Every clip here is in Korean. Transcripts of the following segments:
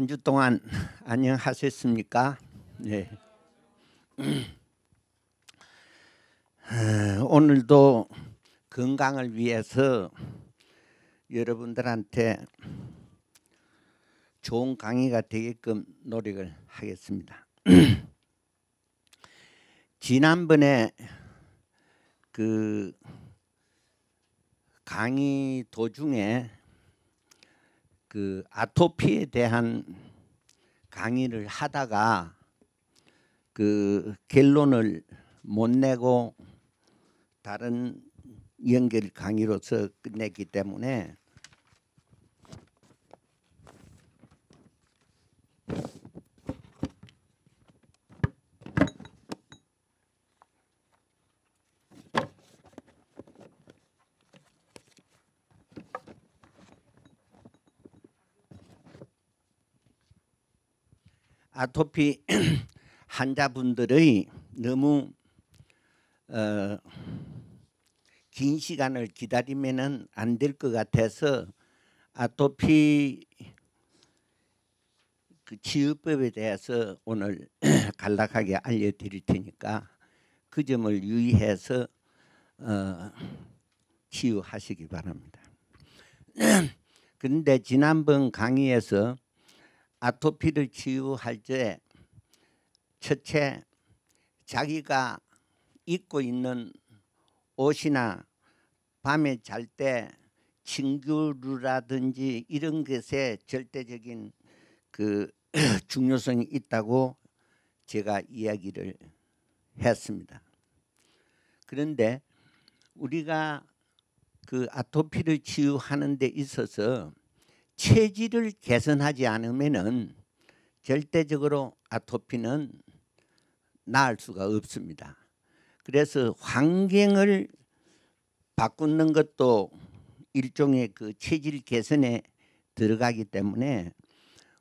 한 주 동안 안녕하셨습니까? 네. 어, 오늘도 건강을 위해서 여러분들한테 좋은 강의가 되게끔 노력을 하겠습니다. 지난번에 그 강의 도중에 그 아토피에 대한 강의를 하다가 그 결론을 못 내고 다른 연결 강의로서 끝냈기 때문에 아토피 환자분들의 너무 어, 긴 시간을 기다리면안 될 것 같아서 아토피 그 치유법에 대해서 오늘 간략하게 알려드릴 테니까 그 점을 유의해서 어, 치유하시기 바랍니다. 그런데 지난번 강의에서 아토피를 치유할 때 첫째 자기가 입고 있는 옷이나 밤에 잘때 징그루라든지 이런 것에 절대적인 그 중요성이 있다고 제가 이야기를 했습니다. 그런데 우리가 그 아토피를 치유하는 데 있어서 체질을 개선하지 않으면은 절대적으로 아토피는 나을 수가 없습니다. 그래서 환경을 바꾸는 것도 일종의 그 체질 개선에 들어가기 때문에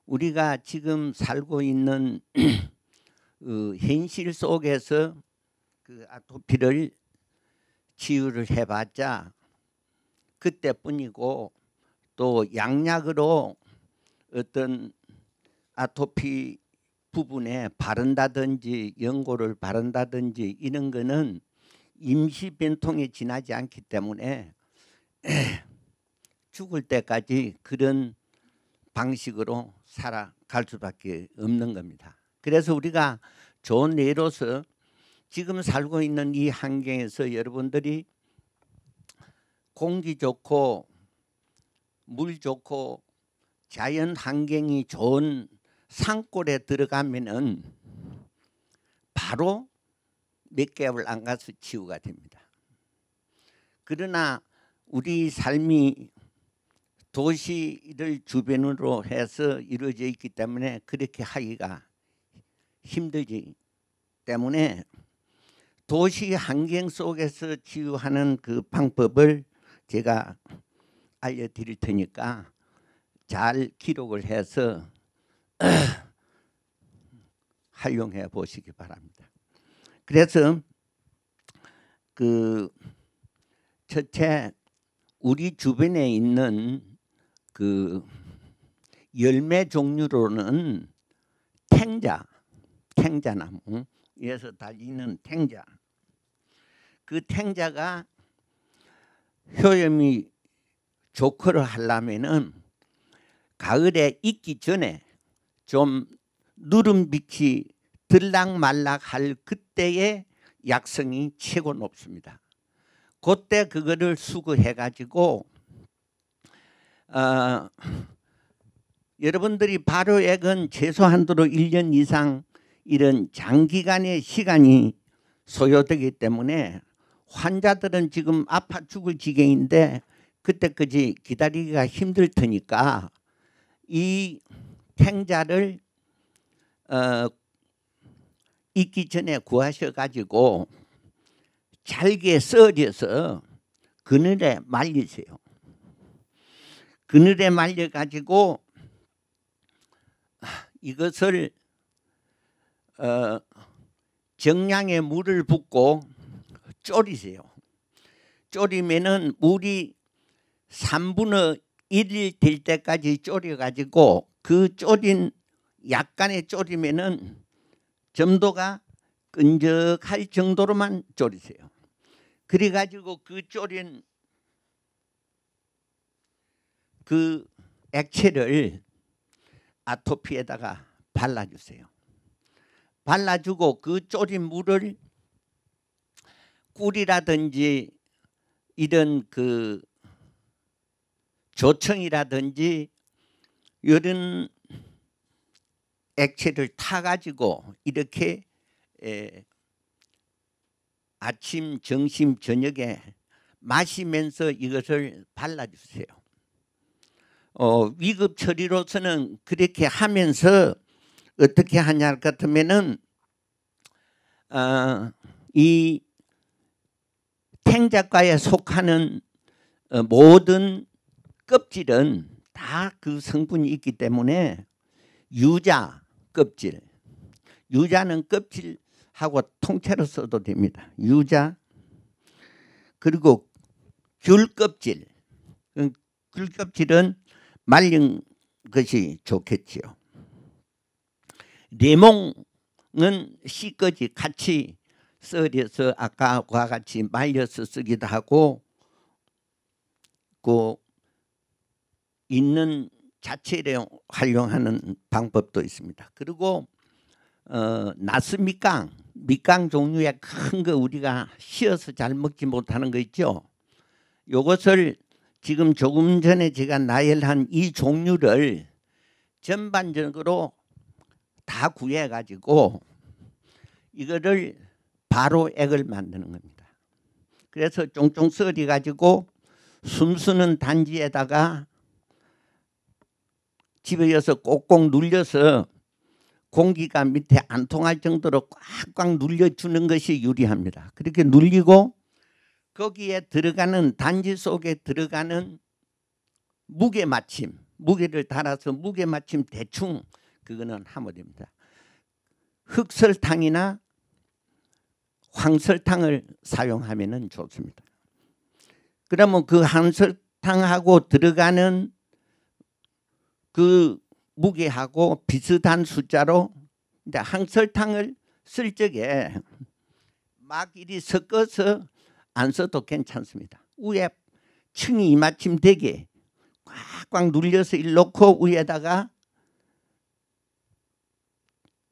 우리가 지금 살고 있는 그 현실 속에서 그 아토피를 치유를 해봤자 그때뿐이고 또 양약으로 어떤 아토피 부분에 바른다든지 연고를 바른다든지 이런 거는 임시 변통이 지나지 않기 때문에 죽을 때까지 그런 방식으로 살아갈 수밖에 없는 겁니다. 그래서 우리가 좋은 예로서 지금 살고 있는 이 환경에서 여러분들이 공기 좋고 물 좋고 자연 환경이 좋은 산골에 들어가면은 바로 몇 개월 안 가서 치유가 됩니다. 그러나 우리 삶이 도시를 주변으로 해서 이루어져 있기 때문에 그렇게 하기가 힘들지 때문에 도시 환경 속에서 치유하는 그 방법을 제가 알려드릴 테니까 잘 기록을 해서 활용해 보시기 바랍니다. 그래서 그 첫째 우리 주변에 있는 그 열매 종류로는 탱자, 탱자나무에서 달리는 탱자. 그 탱자가 효염이 조커를 하려면은 가을에 익기 전에 좀 누름비키 들락말락 할 그때의 약성이 최고 높습니다. 그때 그거를 수거해 가지고 어, 여러분들이 바로 액은 최소한도로 1년 이상 이런 장기간의 시간이 소요되기 때문에 환자들은 지금 아파 죽을 지경인데 그때까지 기다리기가 힘들 테니까 이 탱자를 어, 익기 전에 구하셔가지고 잘게 썰어서 그늘에 말리세요. 그늘에 말려가지고 아, 이것을 어, 정량에 물을 붓고 졸이세요. 졸이면은 물이 3분의 1이 될 때까지 졸여가지고 그 졸인 약간의 졸이면은 점도가 끈적할 정도로만 졸이세요. 그래가지고 그 졸인 그 액체를 아토피에다가 발라주세요. 발라주고 그 졸인 물을 꿀이라든지 이런 그 조청이라든지 이런 액체를 타가지고 이렇게 아침, 점심, 저녁에 마시면서 이것을 발라주세요. 어, 위급 처리로서는 그렇게 하면서 어떻게 하냐 할 같으면은 어, 이 탱작과에 속하는 어, 모든 껍질은 다 그 성분이 있기 때문에 유자 껍질 유자는 껍질하고 통째로 써도 됩니다. 유자 그리고 귤 껍질 그 귤 껍질은 말린 것이 좋겠지요. 레몽은 씨까지 같이 썰어서 아까와 같이 말려서 쓰기도 하고 그 있는 자체를 활용하는 방법도 있습니다. 그리고 어, 나스 밑강, 밑강 종류의 큰 거 우리가 씌어서 잘 먹지 못하는 거 있죠. 요것을 지금 조금 전에 제가 나열한 이 종류를 전반적으로 다 구해가지고 이거를 바로 액을 만드는 겁니다. 그래서 쫑쫑 썰어가지고 숨수는 단지에다가 집에 여서 꼭꼭 눌려서 공기가 밑에 안 통할 정도로 꽉꽉 눌려주는 것이 유리합니다. 그렇게 눌리고 거기에 들어가는 단지 속에 들어가는 무게 맞춤 무게를 달아서 무게 맞춤 대충 그거는 하면 됩니다. 흑설탕이나 황설탕을 사용하면 좋습니다. 그러면 그황설탕하고 들어가는 그 무게하고 비슷한 숫자로 이제 항설탕을 쓸 적에 막 이리 섞어서 안 써도 괜찮습니다. 위에 층이 이마침 되게 꽉꽉 눌려서 일 놓고 위에다가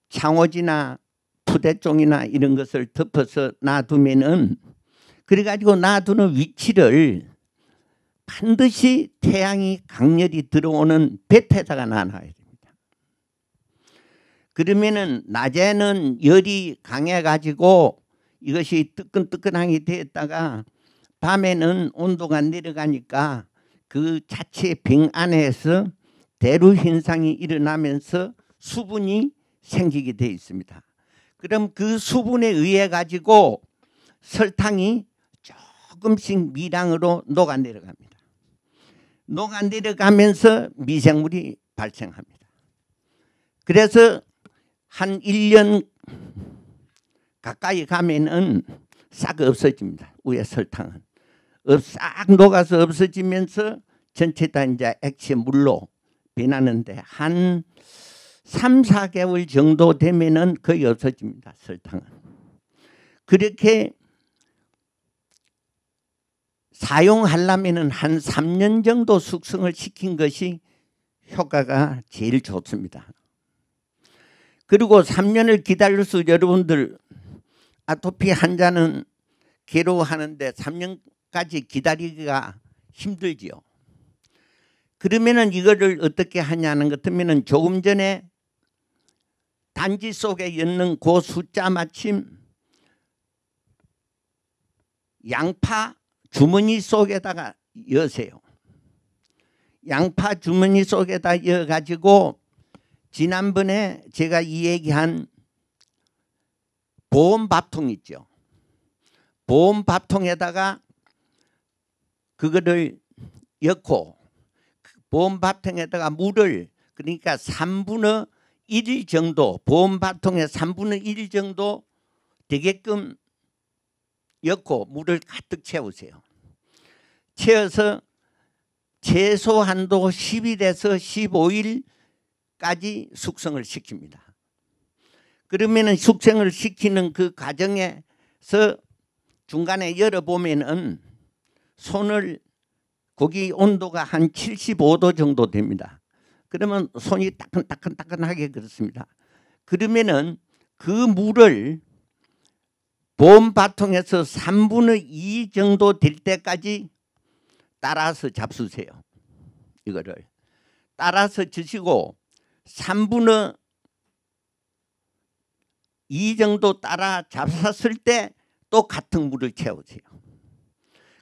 창호지나 부대종이나 이런 것을 덮어서 놔두면은 그래가지고 놔두는 위치를 반드시 태양이 강렬히 들어오는 베테사가 나와야 됩니다. 그러면은 낮에는 열이 강해가지고 이것이 뜨끈뜨끈하게 되었다가 밤에는 온도가 내려가니까 그 자체 빙 안에서 대류 현상이 일어나면서 수분이 생기게 되어 있습니다. 그럼 그 수분에 의해 가지고 설탕이 조금씩 미량으로 녹아 내려갑니다. 녹아 내려가면서 미생물이 발생합니다. 그래서 한 1년 가까이 가면은 싹 없어집니다. 위에 설탕은. 싹 녹아서 없어지면서 전체 다 이제 액체 물로 변하는데 한 3, 4개월 정도 되면은 거의 없어집니다. 설탕은. 그렇게 사용하려면 한 3년 정도 숙성을 시킨 것이 효과가 제일 좋습니다. 그리고 3년을 기다려서 여러분들 아토피 환자는 괴로워하는데 3년까지 기다리기가 힘들지요. 그러면은 이거를 어떻게 하냐는 것 하면은 조금 전에 단지 속에 였는 그 숫자 마침 양파 주머니 속에다가 여세요. 양파 주머니 속에다 여가지고 지난번에 제가 이 얘기한 보험 밥통 있죠. 보험 밥통에다가 그거를 엮고 그 보험 밥통에다가 물을 그러니까 3분의 1 정도 보험 밥통에 3분의 1 정도 되게끔 엮고 물을 가득 채우세요. 채워서 최소한도 10일에서 15일까지 숙성을 시킵니다. 그러면은 숙성을 시키는 그 과정에서 중간에 열어보면은 손을 거기 온도가 한 75도 정도 됩니다. 그러면 손이 따끈따끈따끈하게 그렇습니다. 그러면은 그 물을 봄 바통에서 3분의 2 정도 될 때까지 따라서 잡수세요. 이거를 따라서 주시고 3분의 2 정도 따라 잡았을 때 또 같은 물을 채우세요.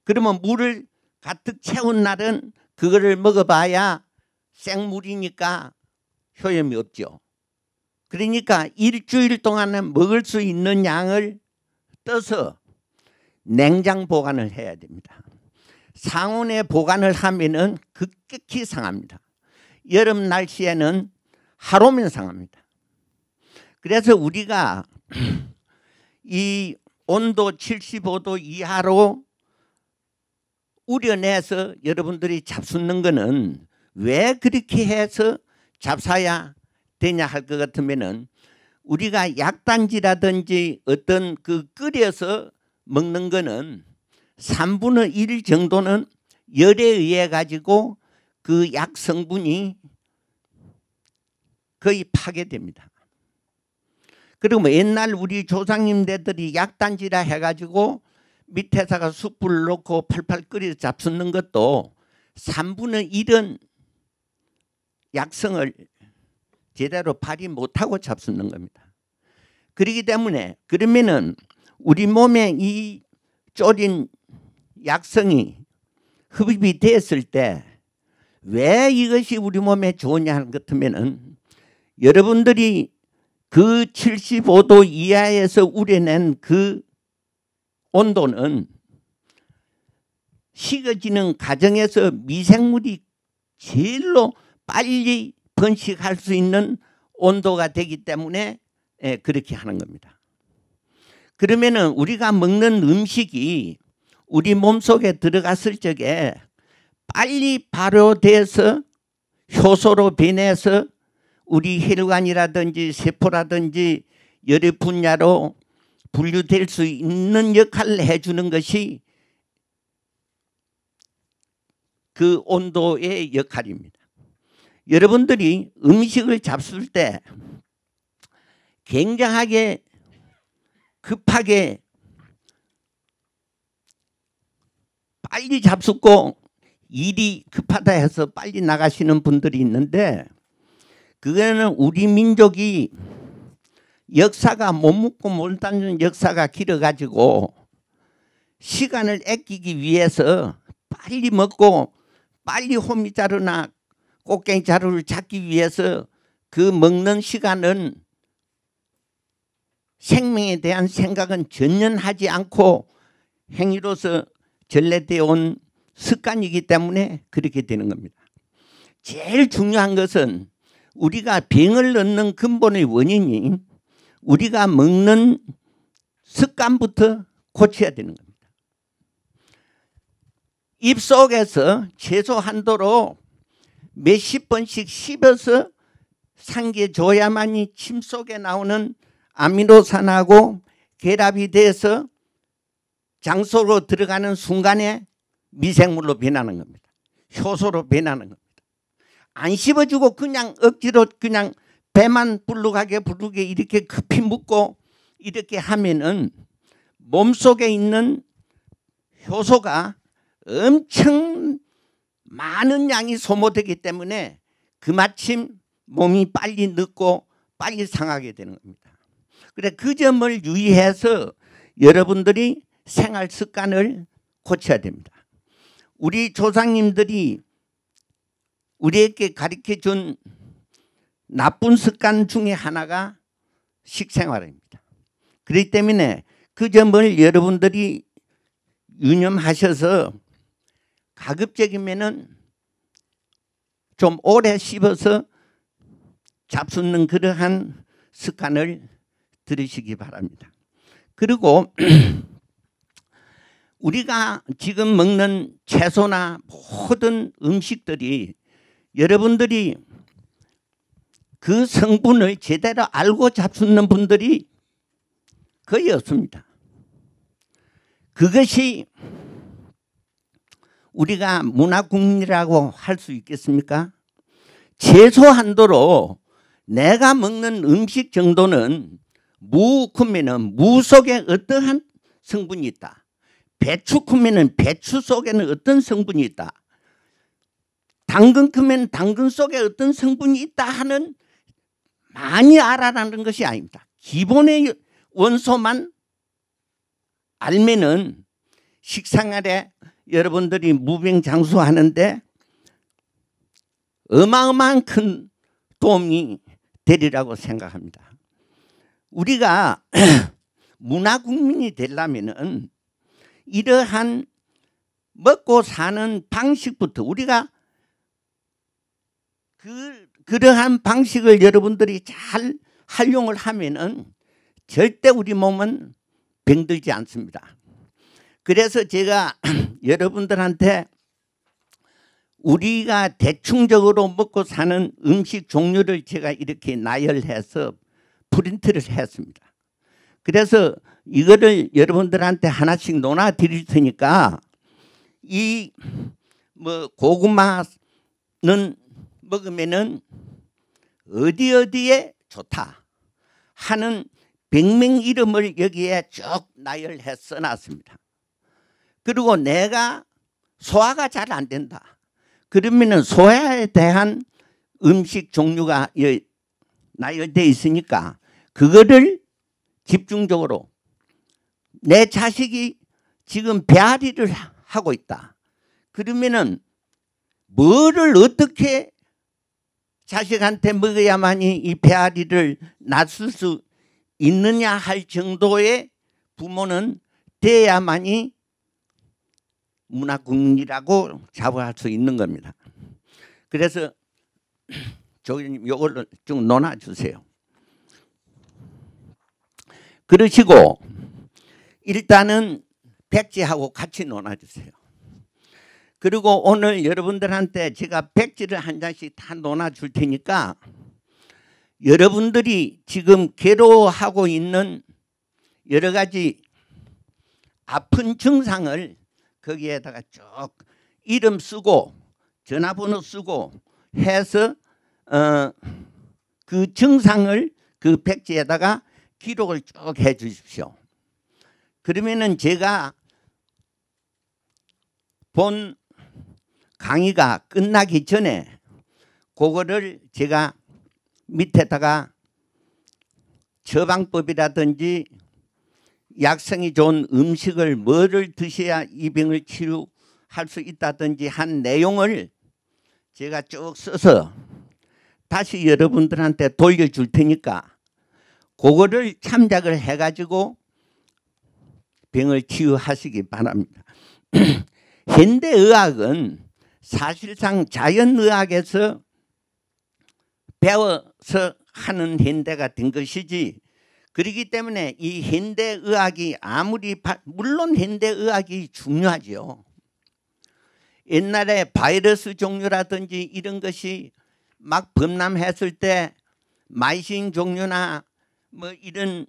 그러면 물을 가득 채운 날은 그거를 먹어봐야 생물이니까 효염이 없죠. 그러니까 일주일 동안은 먹을 수 있는 양을 떠서 냉장 보관을 해야 됩니다. 상온에 보관을 하면은 급격히 상합니다. 여름 날씨에는 하루면 상합니다. 그래서 우리가 이 온도 75도 이하로 우려내서 여러분들이 잡수는 것은 왜 그렇게 해서 잡사야 되냐 할 것 같으면은 우리가 약단지라든지 어떤 그 끓여서 먹는 거는 3분의 1 정도는 열에 의해 가지고 그 약 성분이 거의 파괴됩니다. 그리고 뭐 옛날 우리 조상님들이 약단지라 해가지고 밑에다가 숯불 넣고 팔팔 끓여서 잡수는 것도 3분의 1은 약성을 제대로 발이 못하고 잡수는 겁니다. 그러기 때문에 그러면은 우리 몸에 이 쪼린 약성이 흡입이 됐을 때 왜 이것이 우리 몸에 좋으냐 하는 것 같으면은 여러분들이 그 75도 이하에서 우려낸 그 온도는 식어지는 과정에서 미생물이 제일로 빨리 번식할 수 있는 온도가 되기 때문에 예, 그렇게 하는 겁니다. 그러면은 우리가 먹는 음식이 우리 몸속에 들어갔을 적에 빨리 발효돼서 효소로 변해서 우리 혈관이라든지 세포라든지 여러 분야로 분류될 수 있는 역할을 해주는 것이 그 온도의 역할입니다. 여러분들이 음식을 잡술 때 굉장하게 급하게 빨리 잡숫고 일이 급하다 해서 빨리 나가시는 분들이 있는데 그거는 우리 민족이 역사가 못 묻고 못 닦는 역사가 길어가지고 시간을 아끼기 위해서 빨리 먹고 빨리 호미자루나 꽃갱 자루를 찾기 위해서 그 먹는 시간은 생명에 대한 생각은 전혀 하지 않고 행위로서 전래되어 온 습관이기 때문에 그렇게 되는 겁니다. 제일 중요한 것은 우리가 병을 넣는 근본의 원인이 우리가 먹는 습관부터 고쳐야 되는 겁니다. 입 속에서 최소한도로 몇십 번씩 씹어서 삼켜줘야만이 침 속에 나오는 아미노산하고 결합이 돼서 장소로 들어가는 순간에 미생물로 변하는 겁니다. 효소로 변하는 겁니다. 안 씹어주고 그냥 억지로 그냥 배만 불룩하게 불룩게 이렇게 급히 묶고 이렇게 하면은 몸속에 있는 효소가 엄청 많은 양이 소모되기 때문에 그마침 몸이 빨리 늙고 빨리 상하게 되는 겁니다. 그래 그 점을 유의해서 여러분들이 생활 습관을 고쳐야 됩니다. 우리 조상님들이 우리에게 가르쳐 준 나쁜 습관 중에 하나가 식생활입니다. 그렇기 때문에 그 점을 여러분들이 유념하셔서 가급적이면은 좀 오래 씹어서 잡수는 그러한 습관을 들으시기 바랍니다. 그리고 우리가 지금 먹는 채소나 모든 음식들이 여러분들이 그 성분을 제대로 알고 잡수는 분들이 거의 없습니다. 그것이 우리가 문화국민이라고 할 수 있겠습니까? 최소한도로 내가 먹는 음식 정도는 무쿠미는 무 속에 어떠한 성분이 있다. 배추쿠미는 배추 속에는 어떤 성분이 있다. 당근쿠미 당근 속에 어떤 성분이 있다 하는 많이 알아라는 것이 아닙니다. 기본의 원소만 알면은 식생활에 여러분들이 무빙 장수하는데 어마어마한 큰 도움이 되리라고 생각합니다. 우리가 문화국민이 되려면 이러한 먹고 사는 방식부터 우리가 그, 그러한 방식을 여러분들이 잘 활용을 하면은 절대 우리 몸은 병들지 않습니다. 그래서 제가 여러분들한테 우리가 대충적으로 먹고 사는 음식 종류를 제가 이렇게 나열해서 프린트를 했습니다. 그래서 이거를 여러분들한테 하나씩 논아 드릴 테니까 이 뭐 고구마는 먹으면은 어디 어디에 좋다 하는 백명 이름을 여기에 쭉 나열해 써놨습니다. 그리고 내가 소화가 잘 안 된다. 그러면은 소화에 대한 음식 종류가 나열되어 있으니까 그거를 집중적으로 내 자식이 지금 배앓이를 하고 있다. 그러면은 뭐를 어떻게 자식한테 먹어야만이 이 배앓이를 낫을 수 있느냐 할 정도의 부모는 돼야만이 문화국이라고 자부할 수 있는 겁니다. 그래서 조교님 이걸로 좀 논아주세요. 그러시고 일단은 백지하고 같이 논아주세요. 그리고 오늘 여러분들한테 제가 백지를 한 장씩 다 논아줄 테니까 여러분들이 지금 괴로워하고 있는 여러 가지 아픈 증상을 거기에다가 쭉 이름 쓰고 전화번호 쓰고 해서 어, 그 증상을 그 백지에다가 기록을 쭉 해 주십시오. 그러면은 제가 본 강의가 끝나기 전에 그거를 제가 밑에다가 처방법이라든지 약성이 좋은 음식을 뭐를 드셔야 이 병을 치료할 수 있다든지 한 내용을 제가 쭉 써서 다시 여러분들한테 돌려줄 테니까 그거를 참작을 해가지고 병을 치유하시기 바랍니다. 현대의학은 사실상 자연의학에서 배워서 하는 현대가 된 것이지 그러기 때문에 이 현대 의학이 아무리 바, 물론 현대 의학이 중요하지요. 옛날에 바이러스 종류라든지 이런 것이 막 범람했을 때 마이신 종류나 뭐 이런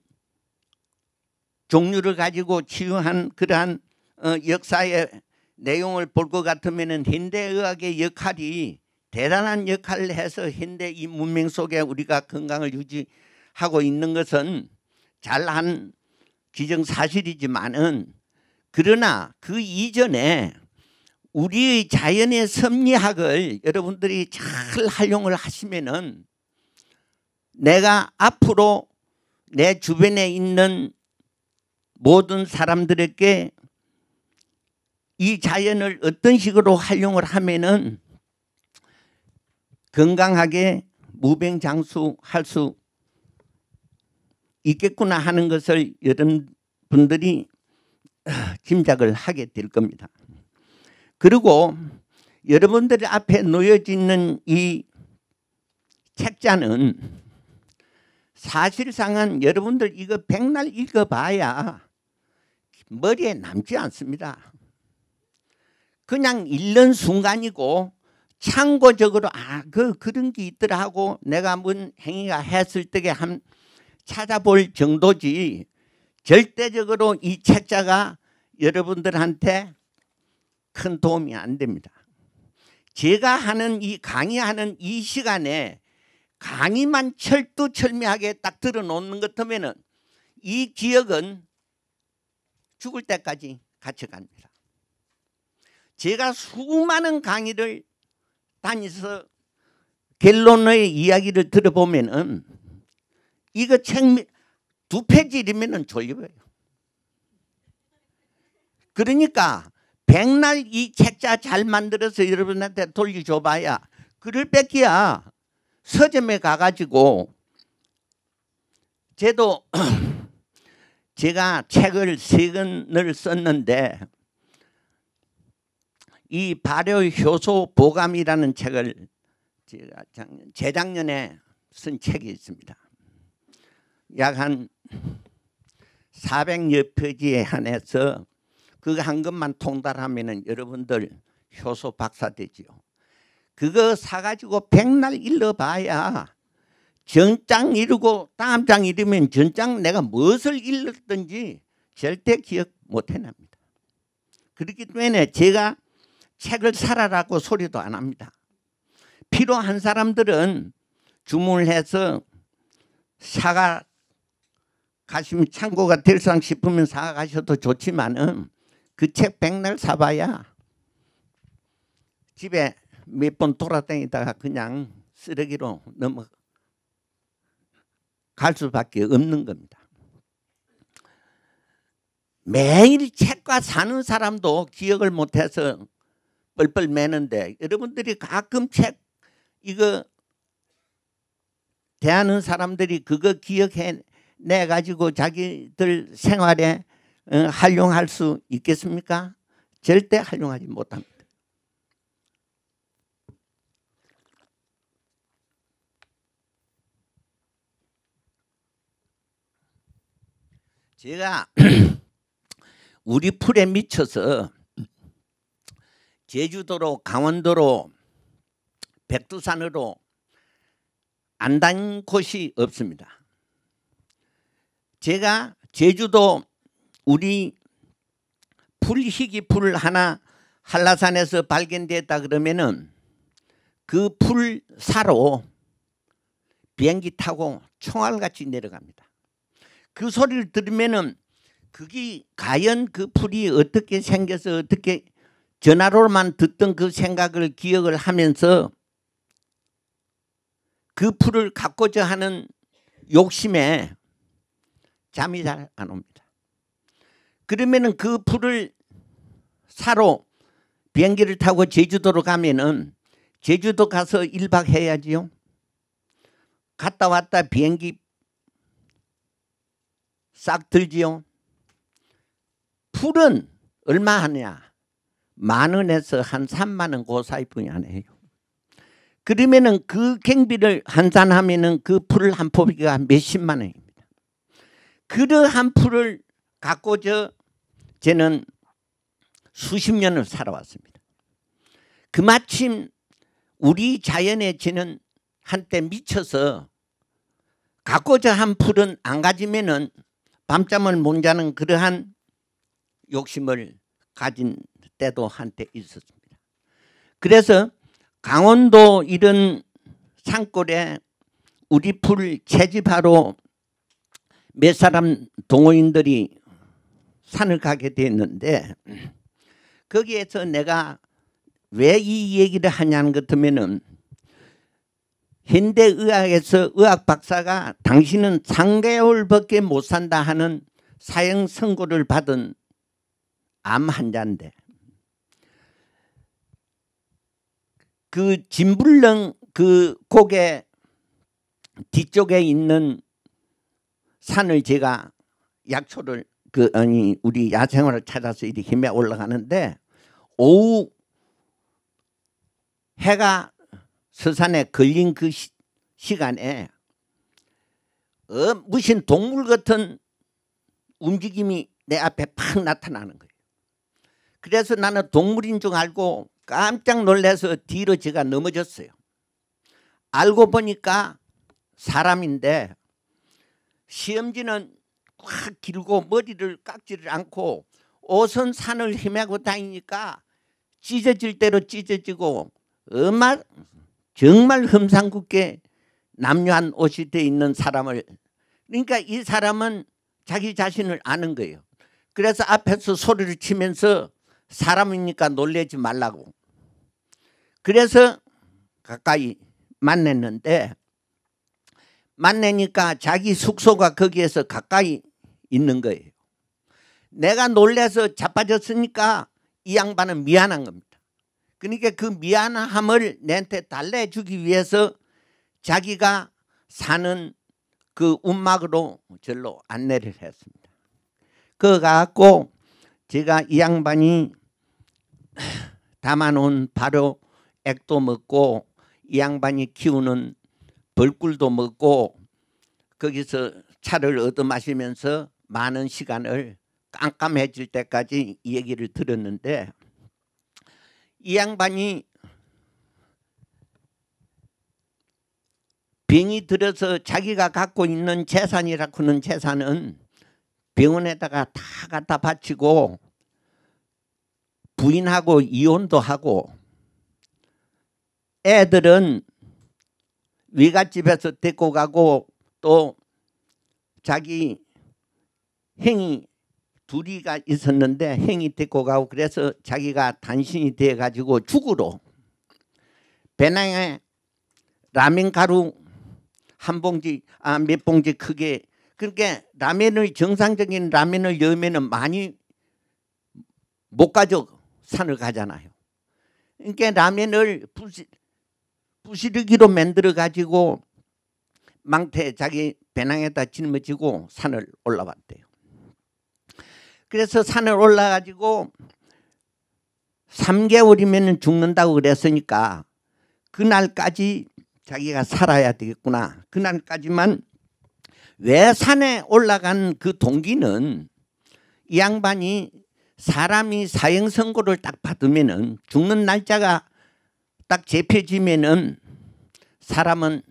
종류를 가지고 치유한 그러한 어, 역사의 내용을 볼 것 같으면은 현대의학의 역할이 대단한 역할을 해서 현대 이 문명 속에 우리가 건강을 유지하고 있는 것은 잘한 기정사실이지만은 그러나 그 이전에 우리의 자연의 섭리학을 여러분들이 잘 활용을 하시면은 내가 앞으로 내 주변에 있는 모든 사람들에게 이 자연을 어떤 식으로 활용을 하면은 건강하게 무병장수 할수 있겠구나 하는 것을 여러분들이 어, 짐작을 하게 될 겁니다. 그리고 여러분들 앞에 놓여지는 이 책자는 사실상은 여러분들 이거 백날 읽어봐야 머리에 남지 않습니다. 그냥 읽는 순간이고 참고적으로 아그 그런 게 있더라 하고 내가 뭔 행위가 했을 때에 한 찾아볼 정도지 절대적으로 이 책자가 여러분들한테 큰 도움이 안 됩니다. 제가 하는 이 강의하는 이 시간에 강의만 철두철미하게 딱 들어놓는 것하면이 기억은 죽을 때까지 같이 갑니다. 제가 수많은 강의를 다니서 갤론의 이야기를 들어보면은 이거 책 두 페이지면 졸려요. 그러니까 백날 이 책자 잘 만들어서 여러분한테 돌려줘봐야 글을 뺏기야 서점에 가가지고 제도 제가 책을 세 권을 썼는데 이 발효 효소 보감이라는 책을 제가 재작년에 쓴 책이 있습니다. 약한 400여 표지에 한해서 그한 것만 통달하면 여러분들 효소 박사 되지요. 그거 사가지고 백날 일러봐야 전장 이루고 다음 장 이루면 전장 내가 무엇을 일렀든지 절대 기억 못해납니다. 그렇기 때문에 제가 책을 사라라고 소리도 안 합니다. 필요한 사람들은 주문을 해서 사가 가시면 창고가 될상 싶으면 사가셔도 좋지만은 그 책 백날 사봐야 집에 몇 번 돌아다니다가 그냥 쓰레기로 넘어갈 수밖에 없는 겁니다. 매일 책과 사는 사람도 기억을 못해서 뻘뻘 매는데 여러분들이 가끔 책 이거 대하는 사람들이 그거 기억해 내 가지고 자기들 생활에 어, 활용할 수 있겠습니까? 절대 활용하지 못합니다. 제가 우리 풀에 미쳐서 제주도로 강원도로 백두산으로 안단 곳이 없습니다. 제가 제주도 우리 풀희귀 풀 하나 한라산에서 발견됐다 그러면은 그 풀사로 비행기 타고 총알같이 내려갑니다. 그 소리를 들으면은 그게 과연 그 풀이 어떻게 생겨서 어떻게 전화로만 듣던 그 생각을 기억을 하면서 그 풀을 갖고자 하는 욕심에 잠이 잘 안 옵니다. 그러면은 그 풀을 사러 비행기를 타고 제주도로 가면은 제주도 가서 1박 해야지요. 갔다 왔다 비행기 싹 들지요. 풀은 얼마 하냐? 만 원에서 한 3만 원고 사이뿐이 안 해요. 그러면은 그 경비를 한산하면은 그 풀을 한 포기가 몇십만 원입니다. 그러한 풀을 갖고 저 저는 수십 년을 살아왔습니다. 그 마침 우리 자연에 지는 한때 미쳐서 갖고자 한 풀은 안 가지면은 밤잠을 못 자는 그러한 욕심을 가진 때도 한때 있었습니다. 그래서 강원도 이런 산골에 우리 풀 채집하러 몇 사람 동호인들이 산을 가게 됐는데 거기에서 내가 왜 이 얘기를 하냐는 것 같으면은 현대의학에서 의학 박사가 당신은 3개월밖에 못 산다 하는 사형 선고를 받은 암 환자인데 그 진불렁 그 고개 뒤쪽에 있는 산을 제가 약초를 그 아니 우리 야생화를 찾아서 이렇게 힘에 올라가는데 오후 해가 서산에 걸린 그 시, 시 간에 어, 무슨 동물 같은 움직임이 내 앞에 팍 나타나는 거예요. 그래서 나는 동물인 줄 알고 깜짝 놀래서 뒤로 제가 넘어졌어요. 알고 보니까 사람인데 시험지는 확 길고 머리를 깎지를 않고 옷은 산을 헤매고 다니니까 찢어질 대로 찢어지고 음악 정말 흠상궂게 남녀한 옷이 돼 있는 사람을 그러니까 이 사람은 자기 자신을 아는 거예요. 그래서 앞에서 소리를 치면서 사람이니까 놀래지 말라고. 그래서 가까이 만났는데 만내니까 자기 숙소가 거기에서 가까이 있는 거예요. 내가 놀래서 자빠졌으니까 이 양반은 미안한 겁니다. 그러니까 그 미안함을 내한테 달래주기 위해서 자기가 사는 그 운막으로 절로 안내를 했습니다. 그거 갖고 제가 이 양반이 담아놓은 바로 액도 먹고 이 양반이 키우는 벌꿀도 먹고 거기서 차를 얻어 마시면서 많은 시간을 깜깜해질 때까지 얘기를 들었는데 이 양반이 병이 들어서 자기가 갖고 있는 재산이라고는 재산은 병원에다가 다 갖다 바치고 부인하고 이혼도 하고 애들은 외갓집에서 데리고 가고 또 자기 행이 둘이가 있었는데 행이 데리고 가고 그래서 자기가 단신이 돼가지고 죽으로 배낭에 라면 가루 한 봉지 아 몇 봉지 크게 그러니까 라면을 정상적인 라면을 여면은 많이 못 가져 산을 가잖아요. 그러니까 라면을 부시, 부시르기로 만들어 가지고 망태 자기 배낭에다 짊어지고 산을 올라왔대요. 그래서 산을 올라가지고 3개월이면 죽는다고 그랬으니까 그날까지 자기가 살아야 되겠구나. 그날까지만 왜 산에 올라간 그 동기는 이 양반이 사람이 사형 선고를 딱받으면 죽는 날짜가 딱재혀지면은 사람은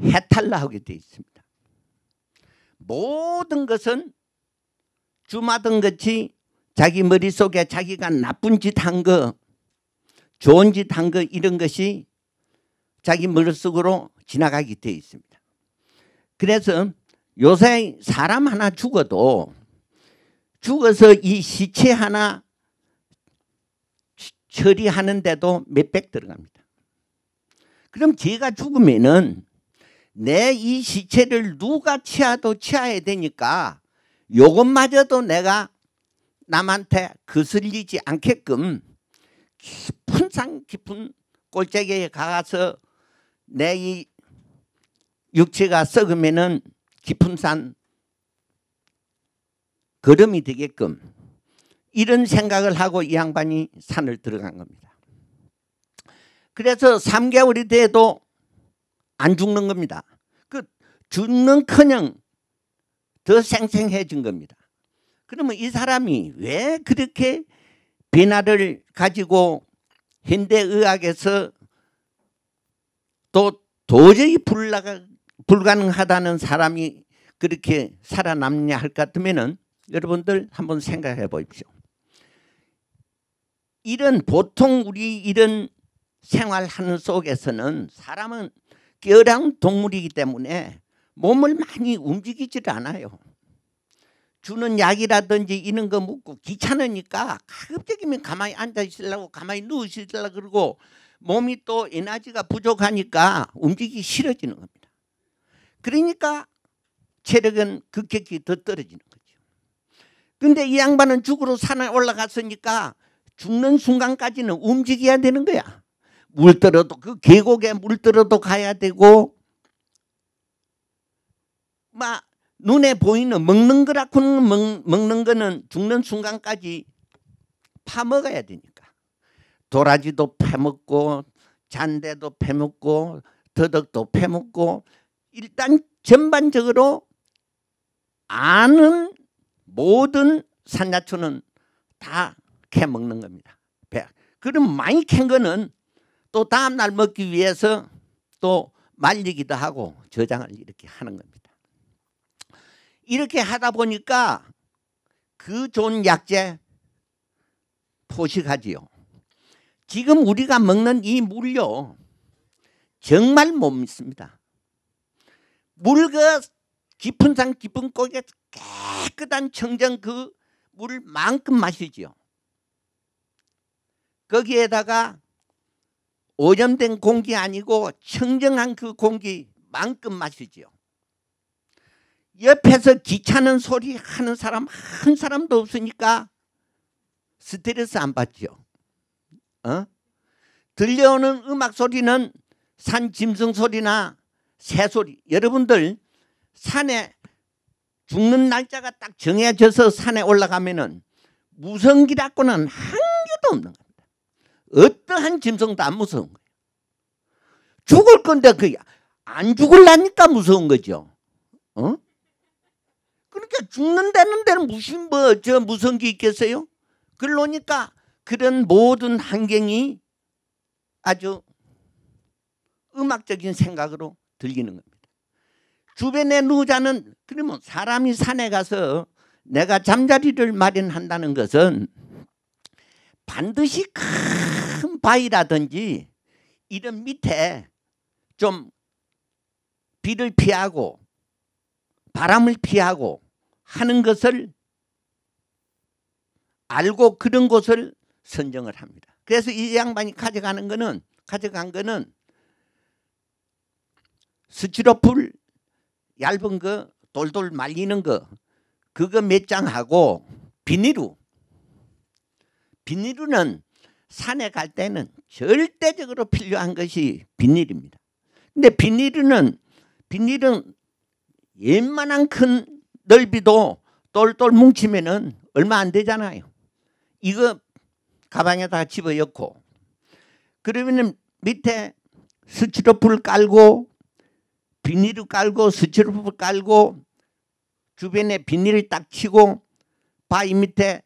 해탈라하게 되어 있습니다. 모든 것은 주마던것이 자기 머릿속에 자기가 나쁜 짓 한 거, 좋은 짓 한 거 이런 것이 자기 머릿속으로 지나가게 되어 있습니다. 그래서 요새 사람 하나 죽어도 죽어서 이 시체 하나 처리하는데도 몇 백 들어갑니다. 그럼 제가 죽으면은 내 이 시체를 누가 치아도 치아야 되니까 요것마저도 내가 남한테 거슬리지 않게끔 깊은 상 깊은 꼴짝에 가서 내 이 육체가 썩으면은 깊은 산 걸음이 되게끔 이런 생각을 하고 이 양반이 산을 들어간 겁니다. 그래서 3개월이 돼도 안 죽는 겁니다. 그 죽는커녕 더 생생해진 겁니다. 그러면 이 사람이 왜 그렇게 비나를 가지고 현대의학에서 또 도저히 불가, 불가능하다는 사람이 그렇게 살아남냐 할 것 같으면 여러분들 한번 생각해 보십시오. 이런 보통 우리 이런 생활하는 속에서는 사람은 결랑 동물이기 때문에 몸을 많이 움직이질 않아요. 주는 약이라든지 이런 거 먹고 귀찮으니까 가급적이면 가만히 앉아 있으려고 가만히 누워 있으려고 그러고 몸이 또 에너지가 부족하니까 움직이기 싫어지는 겁니다. 그러니까 체력은 급격히 더 떨어지는 거죠. 근데 이 양반은 죽으로 산에 올라갔으니까 죽는 순간까지는 움직여야 되는 거야. 물 떨어도 그 계곡에 물 떨어도 가야 되고 막 눈에 보이는 먹는 거라고는 먹, 먹는 거는 죽는 순간까지 파먹어야 되니까 도라지도 패먹고 잔대도 패먹고 더덕도 패먹고 일단 전반적으로 아는 모든 산야초는 다캐 먹는 겁니다. 1 그럼 많이 캔 거는 또 다음 날 먹기 위해서 또 말리기도 하고 저장을 이렇게 하는 겁니다. 이렇게 하다 보니까 그 좋은 약재 포식하지요. 지금 우리가 먹는 이 물요 정말 못 믿습니다. 물 그 깊은 산 깊은 꼭에 깨끗한 청정 그 물만큼 마시지요. 거기에다가 오염된 공기 아니고 청정한 그 공기만큼 마시지요. 옆에서 귀찮은 소리 하는 사람 한 사람도 없으니까 스트레스 안 받죠. 어? 들려오는 음악 소리는 산 짐승 소리나 새 소리. 여러분들 산에 죽는 날짜가 딱 정해져서 산에 올라가면은 무성기라고는 한 개도 없는 거예요. 어떠한 짐승도 안 무서운 거예요. 죽을 건데 그 안 죽을라니까 무서운 거죠. 어? 그러니까 죽는다는 데는 무슨 뭐저 무서운 게 있겠어요? 그러니까 그런 모든 환경이 아주 음악적인 생각으로 들리는 겁니다. 주변의 누자는 그러면 사람이 산에 가서 내가 잠자리를 마련한다는 것은 반드시 큰큰 바위라든지 이런 밑에 좀 비를 피하고 바람을 피하고 하는 것을 알고 그런 곳을 선정을 합니다. 그래서 이 양반이 가져가는 거는 가져간 거는 스티로풀 얇은 거 돌돌 말리는 거 그거 몇 장하고 비닐루 비닐루는 산에 갈 때는 절대적으로 필요한 것이 비닐입니다. 근데 비닐은 비닐은 웬만한 큰 넓이도 똘똘 뭉치면은 얼마 안 되잖아요. 이거 가방에다 집어넣고 그러면은 밑에 스티로프를 깔고 비닐을 깔고 스티로프를 깔고 주변에 비닐을 딱 치고 바위 밑에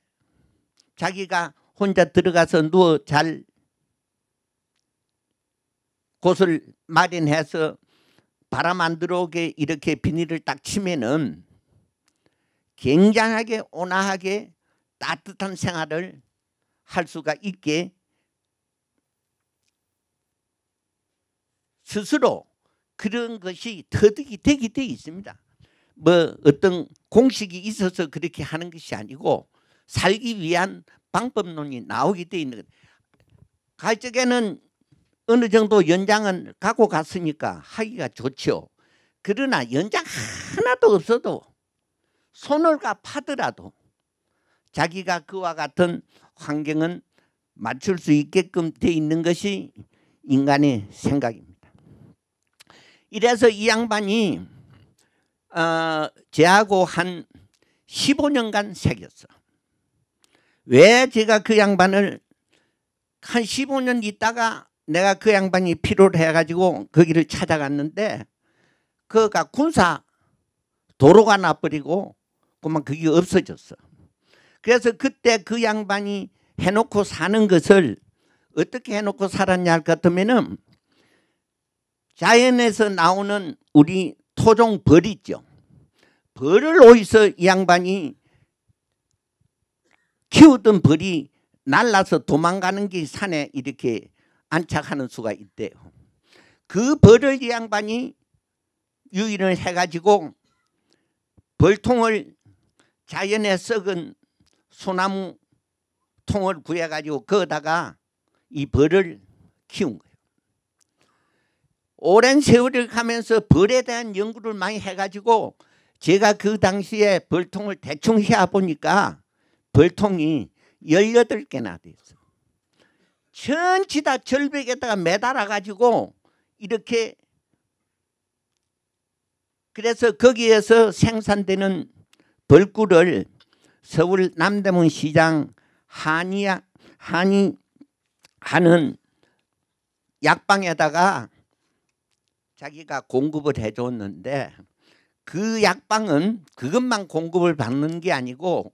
자기가 혼자 들어가서 누워 잘 곳을 마련해서 바람 안 들어오게 이렇게 비닐을 딱 치면은 굉장하게 온화하게 따뜻한 생활을 할 수가 있게 스스로 그런 것이 터득이 되게 되어 있습니다. 뭐 어떤 공식이 있어서 그렇게 하는 것이 아니고 살기 위한 방법론이 나오게 돼 있는 거예요. 에는 어느 정도 연장은 갖고 갔으니까 하기가 좋죠. 그러나 연장 하나도 없어도 손을가 파더라도 자기가 그와 같은 환경은 맞출 수 있게끔 돼 있는 것이 인간의 생각입니다. 이래서 이 양반이 어, 제하고 한 15년간 새겼어. 요왜 제가 그 양반을 한 15년 있다가 내가 그 양반이 필요를 해가지고 거기를 그 찾아갔는데 그가 군사 도로가 나버리고 그만 그게 없어졌어. 그래서 그때 그 양반이 해놓고 사는 것을 어떻게 해놓고 살았냐 할것 같으면은 자연에서 나오는 우리 토종 벌이죠 벌을 오이서 이 양반이 키우던 벌이 날라서 도망가는 게 산에 이렇게 안착하는 수가 있대요. 그 벌을 이 양반이 유인을 해가지고 벌통을 자연에 썩은 소나무 통을 구해가지고 거기다가 이 벌을 키운 거예요. 오랜 세월을 가면서 벌에 대한 연구를 많이 해가지고 제가 그 당시에 벌통을 대충 해보니까 벌통이 18개나 돼있어 전치 다 절벽에다가 매달아 가지고 이렇게 그래서 거기에서 생산되는 벌꿀을 서울 남대문 시장 한의 한의 하는 약방에다가 자기가 공급을 해줬는데 그 약방은 그것만 공급을 받는 게 아니고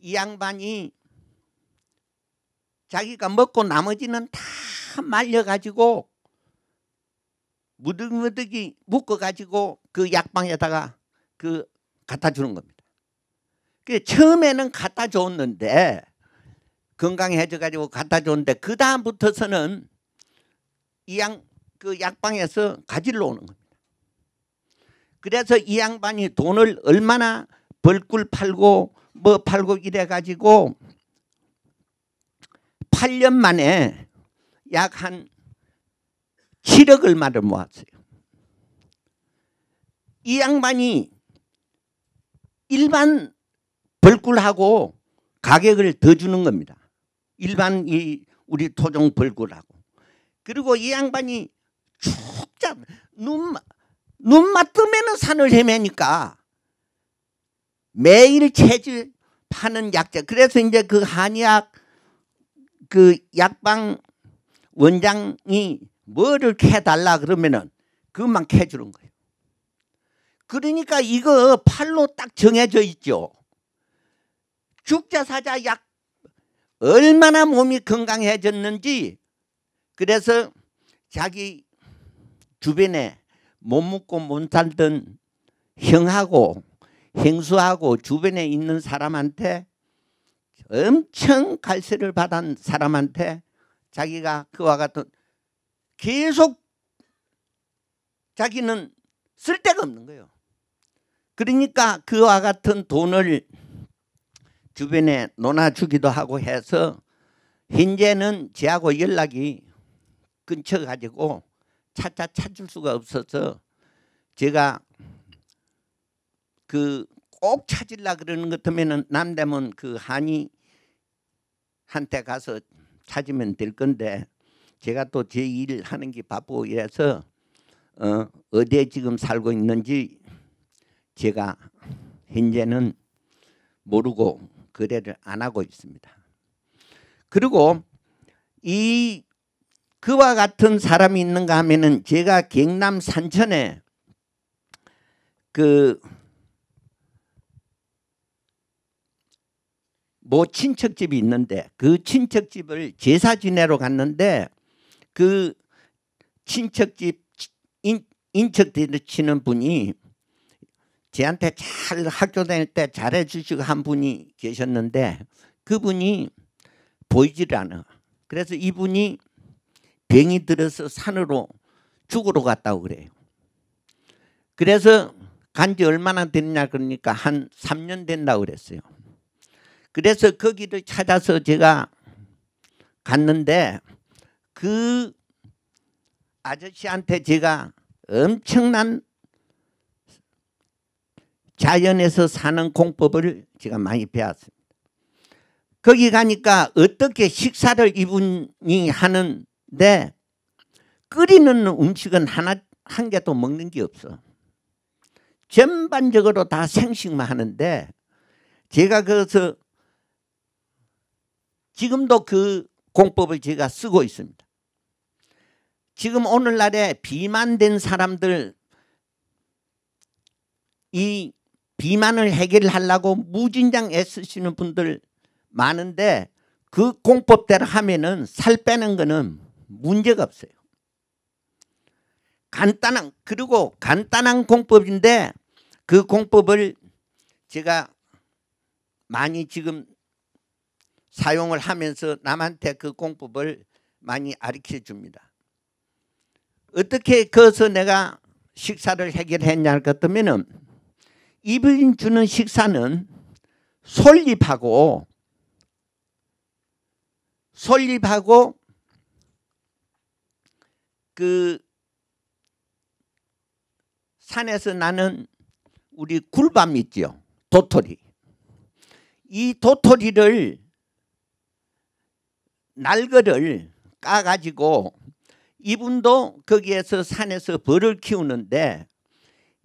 이 양반이 자기가 먹고 나머지는 다 말려가지고 무득무득이 묶어가지고 그 약방에다가 그 갖다 주는 겁니다. 그 처음에는 갖다 줬는데 건강해져가지고 갖다 줬는데 그 다음부터서는 이 양 그 약방에서 가지러 오는 겁니다. 그래서 이 양반이 돈을 얼마나 벌꿀 팔고 뭐 팔고 이래 가지고 8년 만에 약 한 7억 을마를 모았어요. 이 양반이 일반 벌꿀하고 가격을 더 주는 겁니다. 일반 이 우리 토종 벌꿀하고 그리고 이 양반이 죽자눈 눈만 뜨면은 산을 헤매니까 매일 체질 파는 약자. 그래서 이제 그 한의학 그 약방 원장이 뭐를 캐달라 그러면은 그만 캐주는 거예요. 그러니까 이거 팔로 딱 정해져 있죠. 죽자 사자 약 얼마나 몸이 건강해졌는지 그래서 자기 주변에 못 먹고 못 살던 형하고 행수하고 주변에 있는 사람한테 엄청 갈세를 받은 사람한테 자기가 그와 같은 계속 자기는 쓸데가 없는 거예요. 그러니까 그와 같은 돈을 주변에 논아주기도 하고 해서 현재는 제하고 연락이 끊쳐가지고 차차 찾을 수가 없어서 제가 그꼭 찾으려 그러는 것때면은 남대문 그 한이 한테 가서 찾으면 될 건데 제가 또 제 일 하는 게 바쁘고 이래서 어, 어디에 지금 살고 있는지 제가 현재는 모르고 거래를 안 하고 있습니다. 그리고 이 그와 같은 사람이 있는가 하면은 제가 경남 산천에 그뭐 친척집이 있는데 그 친척집을 제사 지내러 갔는데 그 친척집 인, 인척 들치는 분이 제한테 잘 학교 다닐 때 잘해 주시고 한 분이 계셨는데 그분이 보이질 않아. 그래서 이분이 병이 들어서 산으로 죽으러 갔다고 그래요. 그래서 간지 얼마나 됐냐 그러니까 한 3년 된다고 그랬어요. 그래서 거기를 찾아서 제가 갔는데 그 아저씨한테 제가 엄청난 자연에서 사는 공법을 제가 많이 배웠습니다. 거기 가니까 어떻게 식사를 이분이 하는데 끓이는 음식은 하나 한 개도 먹는 게 없어. 전반적으로 다 생식만 하는데 제가 그래서 지금도 그 공법을 제가 쓰고 있습니다. 지금 오늘날에 비만된 사람들 이 비만을 해결하려고 무진장 애쓰시는 분들 많은데 그 공법대로 하면은 살 빼는 거는 문제가 없어요. 간단한 그리고 간단한 공법인데 그 공법을 제가 많이 지금 사용을 하면서 남한테 그 공법을 많이 가르쳐 줍니다. 어떻게 거기서 내가 식사를 해결했냐 할 것 같으면 이분 주는 식사는 솔잎하고 솔잎하고 그 산에서 나는 우리 굴밤 있죠 도토리. 이 도토리를 날거를 까가지고 이분도 거기에서 산에서 벌을 키우는데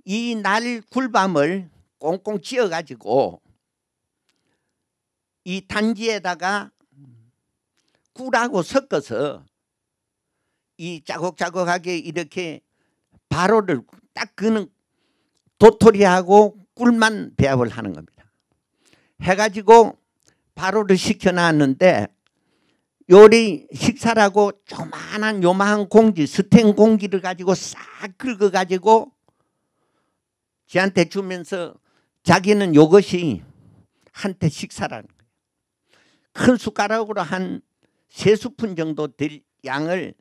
이 날 굴밤을 꽁꽁 찧어가지고 이 단지에다가 꿀하고 섞어서 이 자곡자곡하게 이렇게 바로를 딱 그는 도토리하고 꿀만 배합을 하는 겁니다. 해가지고 바로를 시켜놨는데 요리 식사라고 조만한 요만한 공기 스텐 공기를 가지고 싹 긁어가지고 쟤한테 주면서 자기는 요것이 한테 식사라는 거예요. 큰 숟가락으로 한 세 스푼 정도 될 양을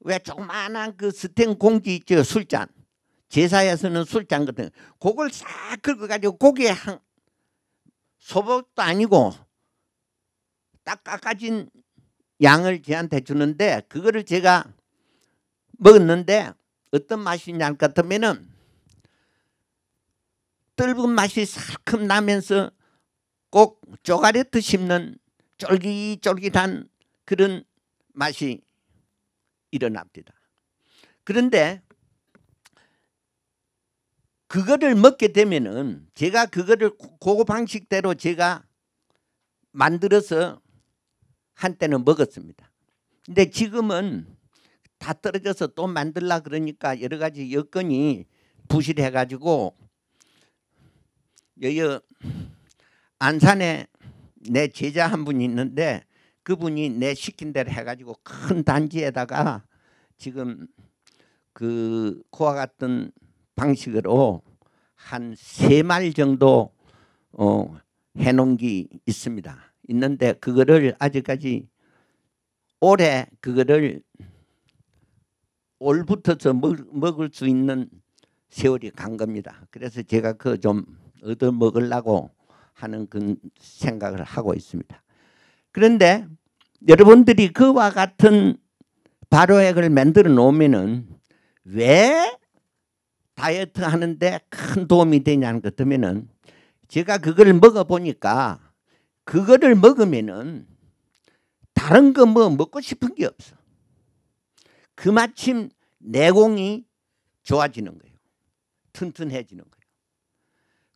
왜 조그만한 그 스텐 공기 있죠 술잔 제사에서는 술잔 같은 그걸 싹 긁어가지고 고기에 한 소복도 아니고 딱 깎아진 양을 걔한테 주는데 그거를 제가 먹었는데 어떤 맛이냐 할것 같으면은 떫은 맛이 살큼 나면서 꼭 쪼가리듯 씹는 쫄깃쫄깃한 그런 맛이 일어납니다. 그런데 그거를 먹게 되면은 제가 그거를 고급 방식대로 제가 만들어서 한때는 먹었습니다. 근데 지금은 다 떨어져서 또 만들라 그러니까 여러 가지 여건이 부실해 가지고 여여 안산에 내 제자 한 분이 있는데 그분이 내 시킨 대로 해 가지고 큰 단지에다가 지금 그 코와 같은 방식으로 한 세 말 정도 어, 해놓은 게 있습니다. 있는데 그거를 아직까지 올해 그거를 올부터서 먹, 을수 있는 세월이 간 겁니다. 그래서 제가 그 좀 얻어 먹으려고 하는 그 생각을 하고 있습니다. 그런데 여러분들이 그와 같은 바로액을 만들어 놓으면은 왜 다이어트 하는데 큰 도움이 되냐는 것 때문에는 제가 그걸 먹어보니까 그거를 먹으면은 다른 거 뭐 먹고 싶은 게 없어. 그 마침 내공이 좋아지는 거예요. 튼튼해지는 거예요.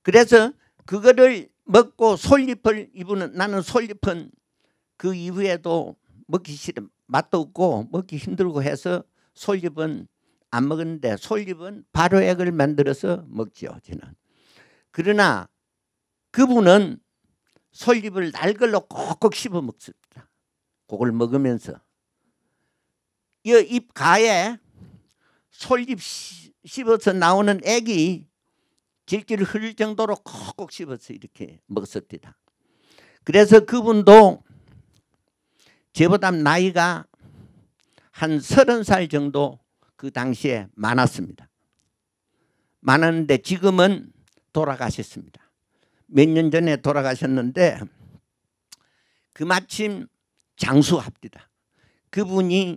그래서 그거를 먹고 솔잎을 이분은 나는 솔잎은 그 이후에도 먹기 싫은 맛도 없고 먹기 힘들고 해서 솔잎은 안 먹었는데 솔잎은 발효액을 만들어서 먹지요 저는. 그러나 그분은 솔잎을 날걸로 꼭꼭 씹어 먹습니다. 그걸 먹으면서 이입 가에 솔잎 씹어서 나오는 액이 질기 흐를 정도로 콕콕 씹어서 이렇게 먹었습니다. 그래서 그분도 제보다 나이가 한 서른 살 정도 그 당시에 많았습니다. 많았는데 지금은 돌아가셨습니다. 몇년 전에 돌아가셨는데 그 마침 장수합디다. 그분이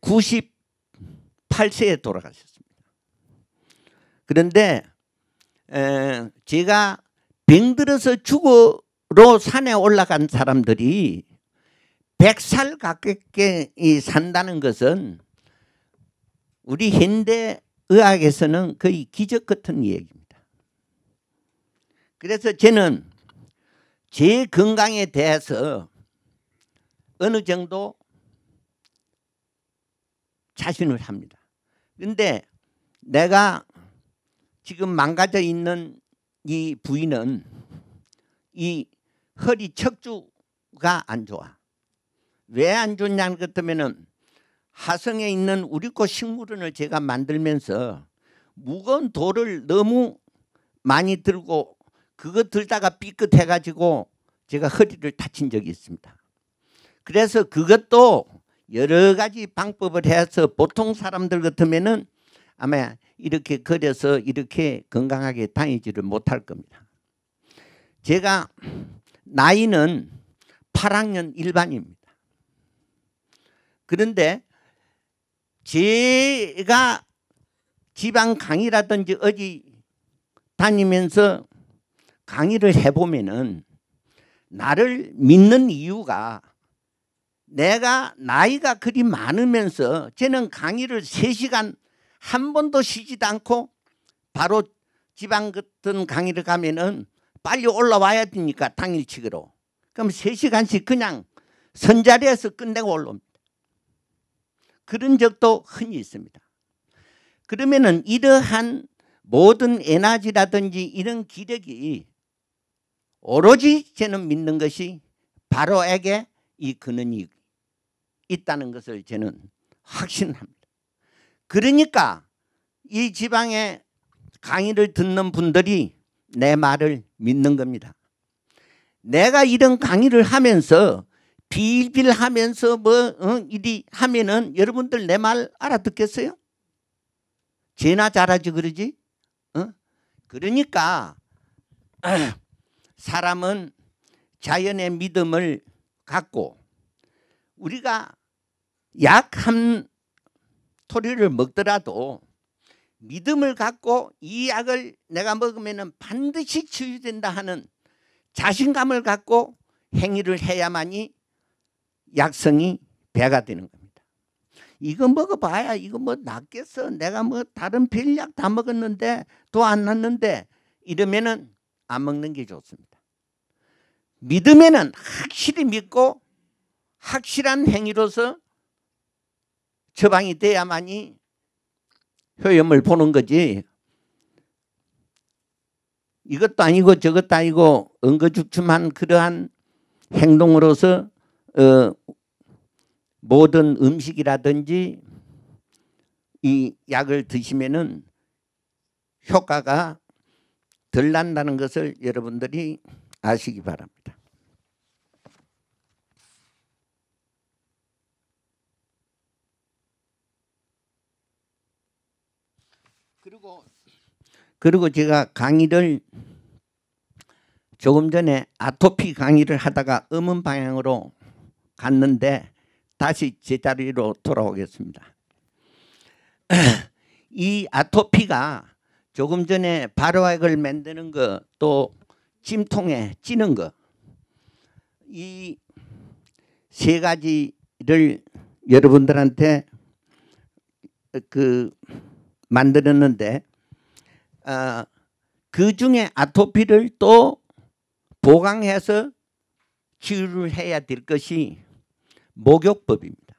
98세에 돌아가셨습니다. 그런데 에, 제가 병들어서 죽어로 산에 올라간 사람들이 100살 가깝게 산다는 것은 우리 현대 의학에서는 거의 기적 같은 이야기입니다. 그래서 저는 제 건강에 대해서 어느 정도 자신을 합니다. 근데 내가 지금 망가져 있는 이 부인은 이 허리 척추가 안 좋아. 왜 안 좋냐 는것렇다면은 하성에 있는 우리꽃 식물원을 제가 만들면서 무거운 돌을 너무 많이 들고 그거 들다가 삐끗해가지고 제가 허리를 다친 적이 있습니다. 그래서 그것도 여러 가지 방법을 해서 보통 사람들 같으면은 아마 이렇게 걸려서 이렇게 건강하게 다니지를 못할 겁니다. 제가 나이는 8학년 일반입니다. 그런데 제가 지방 강의라든지 어디 다니면서 강의를 해보면은 나를 믿는 이유가 내가 나이가 그리 많으면서 쟤는 강의를 3시간 한 번도 쉬지도 않고 바로 지방 같은 강의를 가면은 빨리 올라와야 되니까 당일치기로 그럼 3시간씩 그냥 선자리에서 끝내고 올라옵니다. 그런 적도 흔히 있습니다. 그러면은 이러한 모든 에너지라든지 이런 기력이 오로지 저는 믿는 것이 바로에게 이 근원이 있다는 것을 저는 확신합니다. 그러니까 이 지방의 강의를 듣는 분들이 내 말을 믿는 겁니다. 내가 이런 강의를 하면서 빌빌하면서 뭐 어, 이리 하면은 여러분들 내 말 알아듣겠어요? 쟤나 잘하지 그러지? 어? 그러니까 사람은 자연의 믿음을 갖고 우리가 약한 토리를 먹더라도 믿음을 갖고 이 약을 내가 먹으면 반드시 치유된다 하는 자신감을 갖고 행위를 해야만이 약성이 배가 되는 겁니다. 이거 먹어봐야 이거 뭐 낫겠어. 내가 뭐 다른 별약 다 먹었는데 또안 났는데 이러면안 먹는 게 좋습니다. 믿음에는 확실히 믿고 확실한 행위로서 처방이 돼야만이 효염을 보는 거지 이것도 아니고 저것도 아니고 엉거죽춤한 그러한 행동으로서 어, 모든 음식이라든지 이 약을 드시면은 효과가 덜 난다는 것을 여러분들이 아시기 바랍니다. 그리고 그리고 제가 강의를 조금 전에 아토피 강의를 하다가 음은 방향으로 갔는데 다시 제자리로 돌아오겠습니다. 이 아토피가 조금 전에 발화액을 만드는 것또 찜통에 찌는 거. 이 세 가지를 여러분들한테 그 만들었는데 아, 그 중에 아토피를 또 보강해서 치유를 해야 될 것이 목욕법입니다.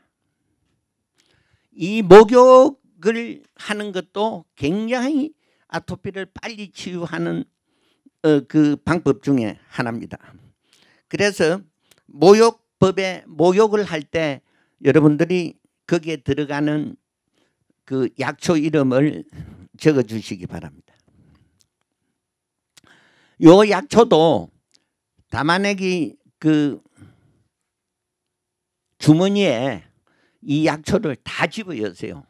이 목욕을 하는 것도 굉장히 아토피를 빨리 치유하는 어, 그 방법 중에 하나입니다. 그래서 모욕법에 모욕을 할 때 여러분들이 거기에 들어가는 그 약초 이름을 적어 주시기 바랍니다. 요 약초도 담아내기 그 주머니에 이 약초를 다 집어여세요.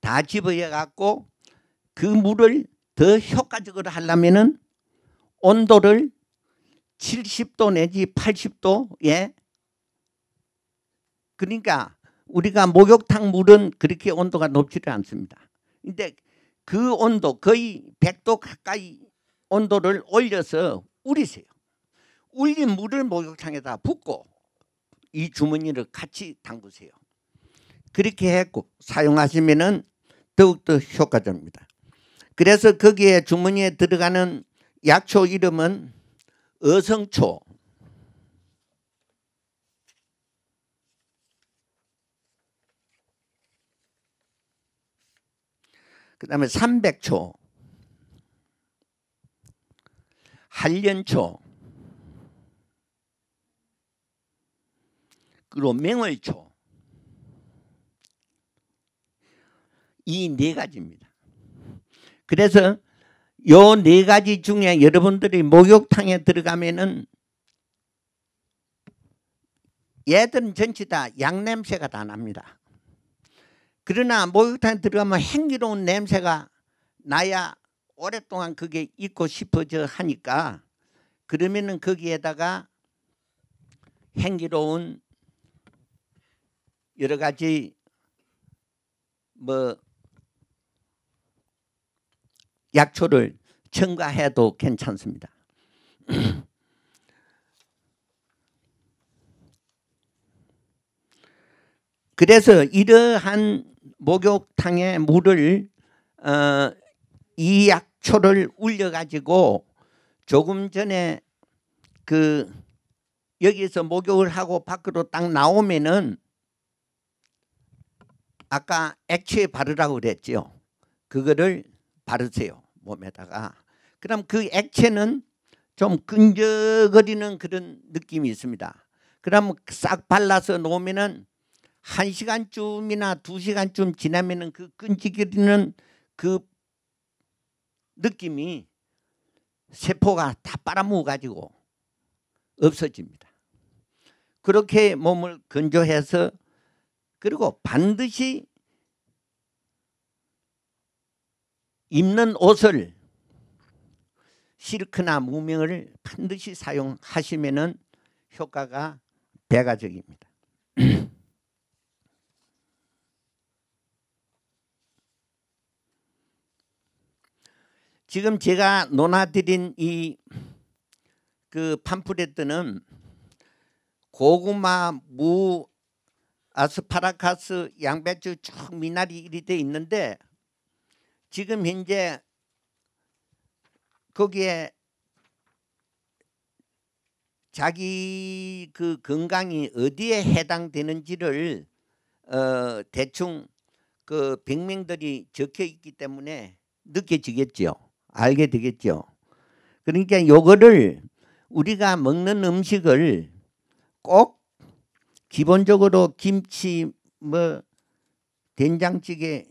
다 집어여 갖고 그 물을 더 효과적으로 하려면은 온도를 70도 내지 80도에 예? 그러니까 우리가 목욕탕 물은 그렇게 온도가 높지를 않습니다. 근데 그 온도 거의 100도 가까이 온도를 올려서 우리세요. 울린 물을 목욕탕에다 붓고 이 주머니를 같이 담그세요. 그렇게 했고 사용하시면은 더욱더 효과적입니다. 그래서 거기에 주머니에 들어가는 약초 이름은 어성초 그 다음에 삼백초 한련초 그리고 맹월초 이 네 가지입니다. 그래서 요네 가지 중에 여러분들이 목욕탕에 들어가면은 얘들은 전체 다 양냄새가 다 납니다. 그러나 목욕탕에 들어가면 행기로운 냄새가 나야 오랫동안 그게 있고 싶어져 하니까 그러면은 거기에다가 행기로운 여러 가지 뭐 약초를 첨가해도 괜찮습니다. 그래서 이러한 목욕탕에 물을 어, 이 약초를 올려가지고 조금 전에 그 여기서 목욕을 하고 밖으로 딱 나오면은 아까 액체 바르라고 그랬죠. 그거를 바르세요. 몸에다가 그럼 그 액체는 좀 끈적거리는 그런 느낌이 있습니다. 그럼 싹 발라서 놓으면은 한 시간쯤이나 두 시간쯤 지나면은 그 끈적거리는 그 느낌이 세포가 다 빨아먹어 가지고 없어집니다. 그렇게 몸을 건조해서 그리고 반드시 입는 옷을 실크나 무명을 반드시 사용하시면 효과가 대가적입니다. 지금 제가 논하드린 이그 팜프레트는 고구마, 무, 아스파라카스, 양배추 쭉 미나리 이리 돼 있는데 지금 현재 거기에 자기 그 건강이 어디에 해당되는지를 어 대충 그 병명들이 적혀 있기 때문에 느껴지겠죠. 알게 되겠죠. 그러니까 요거를 우리가 먹는 음식을 꼭 기본적으로 김치 뭐 된장찌개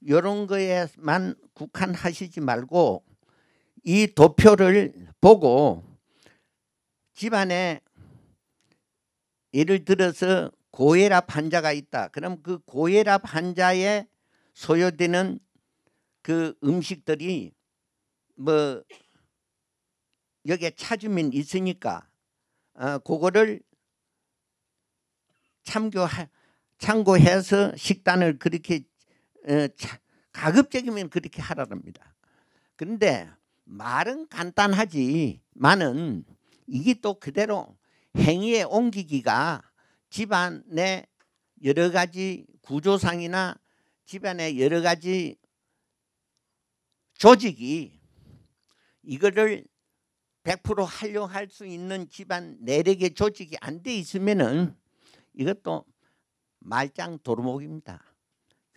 이런 거에만 국한하시지 말고 이 도표를 보고 집안에 예를 들어서 고혈압 환자가 있다. 그럼 그 고혈압 환자에 소요되는 그 음식들이 뭐 여기에 찾으면 있으니까 어, 그거를 참교 참고해서 식단을 그렇게 어, 가급적이면 그렇게 하라랍니다. 근데 말은 간단하지만은 이게 또 그대로 행위에 옮기기가 집안의 여러 가지 구조상이나 집안의 여러 가지 조직이 이거를 100% 활용할 수 있는 집안 내력의 조직이 안 돼 있으면은 이것도 말짱 도루묵입니다.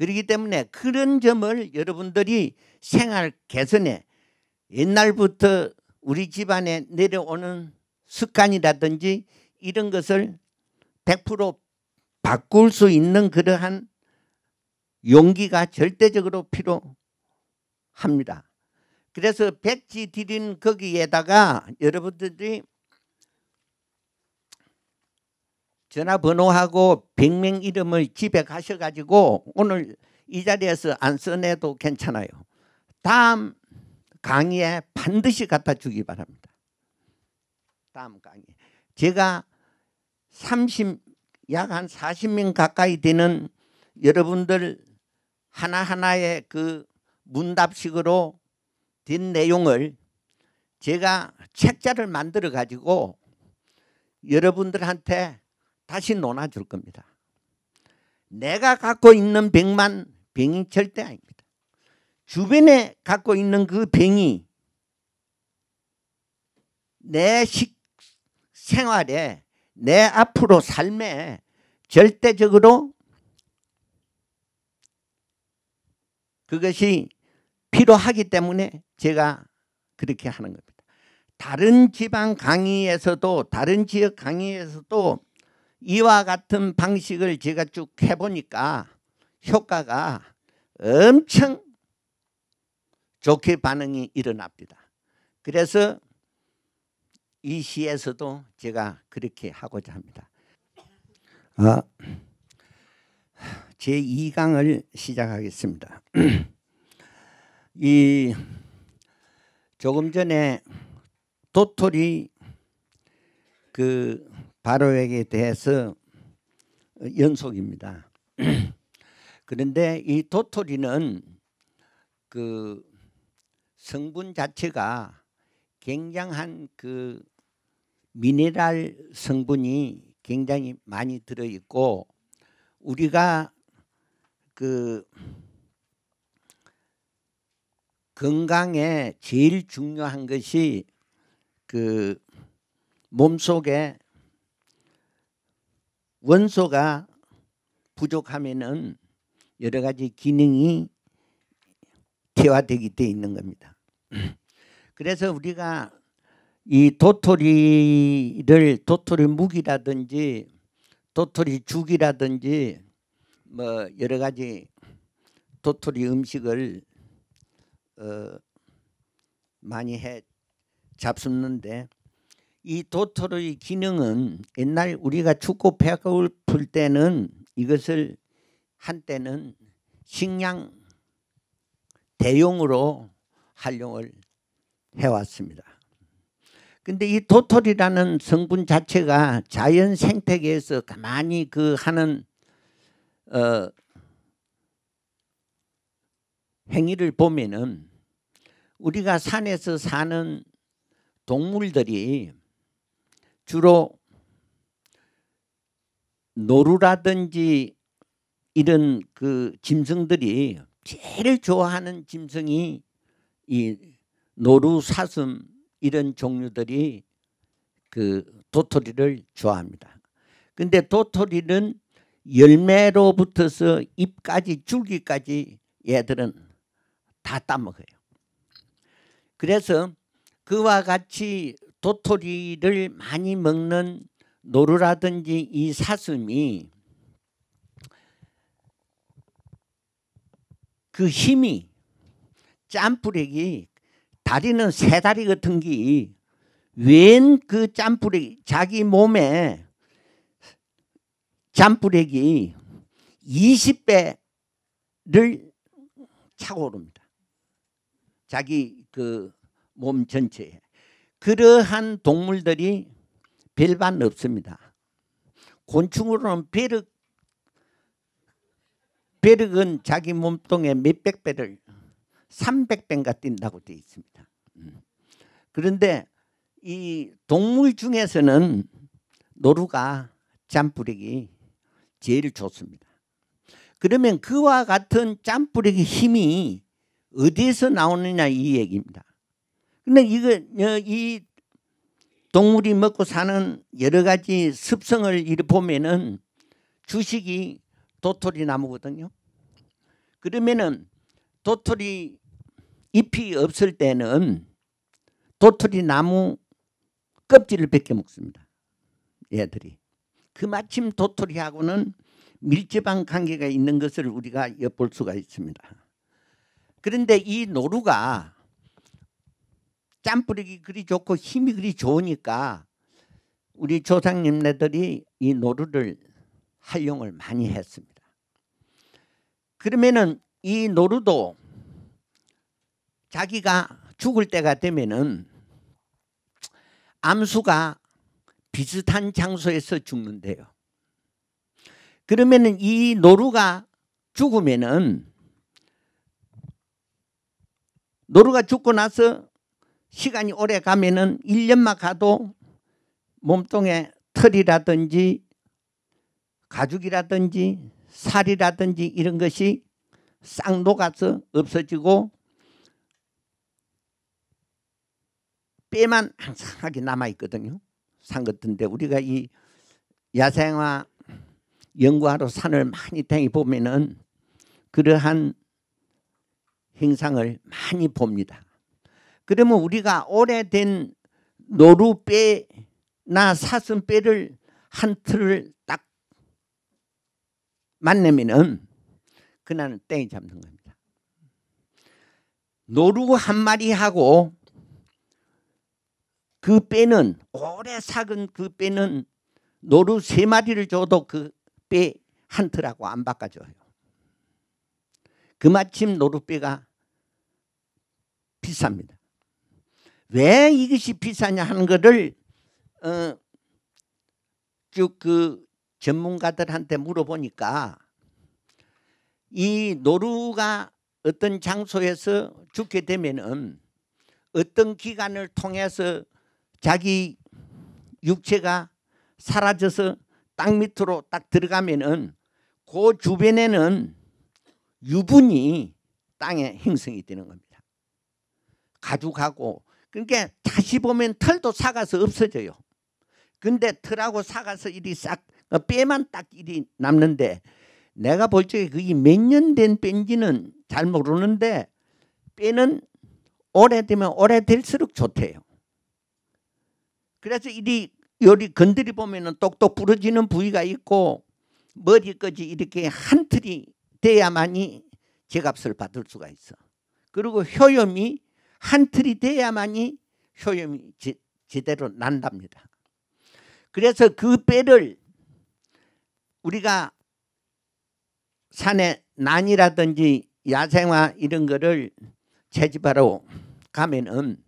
그렇기 때문에 그런 점을 여러분들이 생활 개선에 옛날부터 우리 집안에 내려오는 습관이라든지 이런 것을 100% 바꿀 수 있는 그러한 용기가 절대적으로 필요합니다. 그래서 백지 디린 거기에다가 여러분들이 전화번호하고 병명 이름을 집에 가셔가지고 오늘 이 자리에서 안 써내도 괜찮아요. 다음 강의에 반드시 갖다 주기 바랍니다. 다음 강의. 제가 30, 약 한 40명 가까이 되는 여러분들 하나하나의 그 문답식으로 된 내용을 제가 책자를 만들어 가지고 여러분들한테 다시 논하줄 겁니다. 내가 갖고 있는 병만 병이 절대 아닙니다. 주변에 갖고 있는 그 병이 내 식, 생활에 내 앞으로 삶에 절대적으로 그것이 필요하기 때문에 제가 그렇게 하는 겁니다. 다른 지방 강의에서도 다른 지역 강의에서도 이와 같은 방식을 제가 쭉 해보니까 효과가 엄청 좋게 반응이 일어납니다. 그래서 이 시에서도 제가 그렇게 하고자 합니다. 아, 제 2강을 시작하겠습니다. 이 조금 전에 도토리 그 바로에게 대해서 연속입니다. 그런데 이 도토리는 그 성분 자체가 굉장한 그 미네랄 성분이 굉장히 많이 들어 있고 우리가 그 건강에 제일 중요한 것이 그 몸속에 원소가 부족하면은 여러 가지 기능이 퇴화되기 돼 있는 겁니다. 그래서 우리가 이 도토리를 도토리 무기라든지 도토리 죽이라든지 뭐 여러 가지 도토리 음식을 어 많이 해 잡수는데 이 도토리의 기능은 옛날 우리가 축구 배고플 때는 이것을 한때는 식량 대용으로 활용을 해왔습니다. 근데 이 도토리라는 성분 자체가 자연 생태계에서 가만히 그 하는 어, 행위를 보면은 우리가 산에서 사는 동물들이 주로 노루라든지 이런 그 짐승들이 제일 좋아하는 짐승이 이 노루, 사슴 이런 종류들이 그 도토리를 좋아합니다. 근데 도토리는 열매로부터서 잎까지 줄기까지 얘들은 다 따먹어요. 그래서 그와 같이 도토리를 많이 먹는 노루라든지 이 사슴이 그 힘이 짬뿌리기 다리는 세 다리 같은 게 웬 그 짬뿌리 자기 몸에 짬뿌리기 20배를 차고 오릅니다. 자기 그 몸 전체에. 그러한 동물들이 별반 없습니다. 곤충으로는 베륵, 베륵은 자기 몸통에 몇백 배를 3 0배인가 뛴다고 되어 있습니다. 음. 그런데 이 동물 중에서는 노루가 짬뿌리기 제일 좋습니다. 그러면 그와 같은 짬뿌리기 힘이 어디에서 나오느냐 이 얘기입니다. 근데 이거 어, 이 동물이 먹고 사는 여러 가지 습성을 이 보면은 주식이 도토리 나무거든요. 그러면은 도토리 잎이 없을 때는 도토리 나무 껍질을 벗겨 먹습니다. 얘들이. 그 마침 도토리하고는 밀접한 관계가 있는 것을 우리가 엿볼 수가 있습니다. 그런데 이 노루가 짬뿌리기 그리 좋고 힘이 그리 좋으니까 우리 조상님네들이 이 노루를 활용을 많이 했습니다. 그러면은 이 노루도 자기가 죽을 때가 되면은 암수가 비슷한 장소에서 죽는데요. 그러면은 이 노루가 죽으면은 노루가 죽고 나서 시간이 오래 가면은 1년만 가도 몸통에 털이라든지 가죽이라든지 살이라든지 이런 것이 쌍 녹아서 없어지고 뼈만 항상하게 남아있거든요. 산것들인데 우리가 이 야생화 연구하러 산을 많이 댕이 보면은 그러한 행상을 많이 봅니다. 그러면 우리가 오래된 노루배나사슴배를한 틀을 딱 만나면은 그날은 땡이 잡는 겁니다. 노루 한 마리하고 그 빼는 오래 삭은 그 빼는 노루 세 마리를 줘도 그 빼 한 틀하고 안 바꿔줘요. 그마침 노루빼가 비쌉니다. 왜 이것이 비싸냐 하는 것을 어, 쭉그 전문가들한테 물어보니까 이 노루가 어떤 장소에서 죽게 되면은 어떤 기간을 통해서 자기 육체가 사라져서 땅 밑으로 딱 들어가면은 그 주변에는 유분이 땅에 형성이 되는 겁니다. 가죽하고 그러니까 다시 보면 털도 사가서 없어져요. 근데 털하고 사가서 일이 싹 뼈만 어, 딱 일이 남는데 내가 볼 적에 그게 몇 년 된 뺀지는 잘 모르는데 뼈는 오래되면 오래될수록 좋대요. 그래서 이리 요리 건드리 보면은 똑똑 부러지는 부위가 있고 머리까지 이렇게 한 틀이 돼야만이 제값을 받을 수가 있어. 그리고 효염이 한 틀이 돼야만이 효염이 지, 제대로 난답니다. 그래서 그 뼈를 우리가 산에 난이라든지 야생화 이런 거를 채집하러 가면은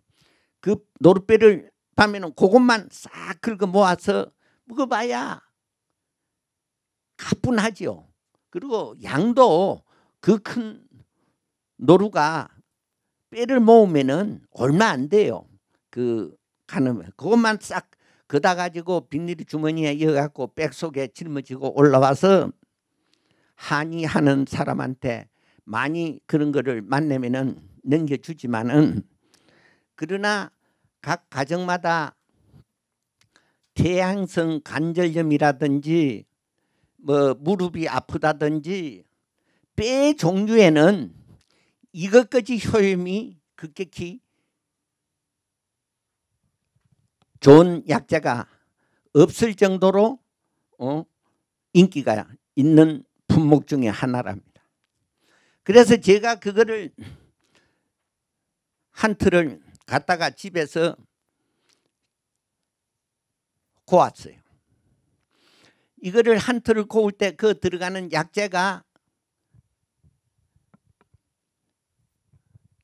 그노릇뼈를 파면은 그것만 싹 긁어 모아서 먹어봐야 가뿐하지요. 그리고 양도 그 큰 노루가 뼈를 모으면은 얼마 안 돼요. 그 가늠 그것만 싹 그다 가지고 빈일이 주머니에 이어갖고 백 속에 짊어지고 올라와서 한의 하는 사람한테 많이 그런 거를 만나면은 넘겨주지만은 그러나 각 가정마다 태양성 관절염이라든지 뭐 무릎이 아프다든지 뼈 종류에는 이것까지 효임이 급격히 좋은 약자가 없을 정도로 어, 인기가 있는 품목 중의 하나랍니다. 그래서 제가 그거를 한 틀을 갖다가 집에서 고았어요. 이거를 한 틀을 고울 때 그 들어가는 약재가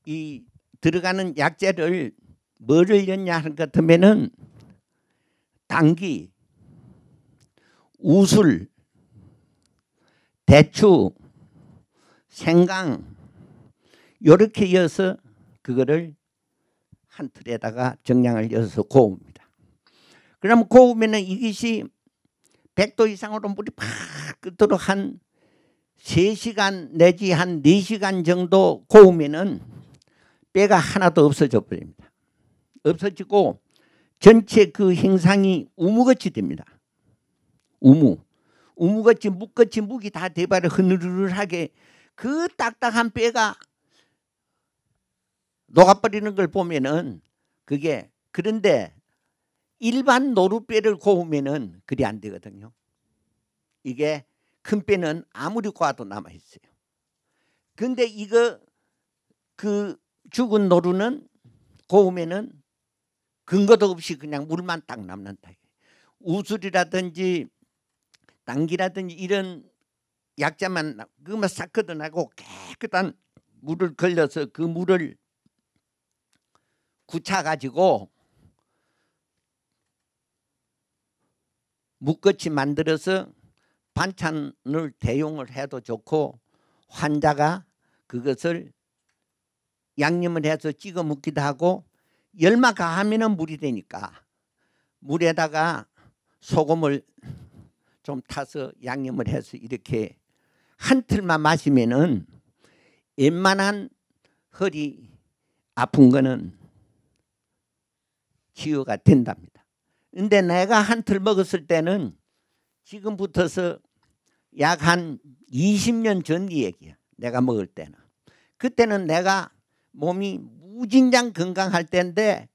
이 들어가는 약재를 뭐를 였냐 하는 것 같으면은 당기, 우술, 대추, 생강 요렇게 이어서 그거를 한 틀에다가 정량을 이어서 고웁니다. 그러면 고우면은 이것이 100도 이상으로 물이 팍 끓도록 한 3시간 내지 한 4시간 정도 고우면은 뼈가 하나도 없어져 버립니다. 없어지고 전체 그행상이 우무같이 됩니다. 우무. 우무같이 묵같이 묵이 다 대발을 흐느르르하게 그 딱딱한 뼈가 녹아버리는 걸 보면은 그게 그런데 일반 노루뼈를 고우면은 그리 안 되거든요. 이게 큰 뼈는 아무리 고아도 남아 있어요. 근데 이거 그 죽은 노루는 고음에는 근거도 없이 그냥 물만 딱 남는다. 우술이라든지 당기라든지 이런 약자만 그만 싹 걷어내고 깨끗한 물을 걸려서 그 물을 굳혀 가지고 묶같이 만들어서 반찬을 대용을 해도 좋고 환자가 그것을 양념을 해서 찍어 먹기도 하고 열마 가하면 물이 되니까 물에다가 소금을 좀 타서 양념을 해서 이렇게 한 틀만 마시면은 웬만한 허리 아픈 거는 치유가 된답니다. 근데 내가 한 틀 먹었을 때는 지금부터서 약 한 20년 전 얘기야. 내가 먹을 때는. 그때는 내가 몸이 무진장 건강할 때인데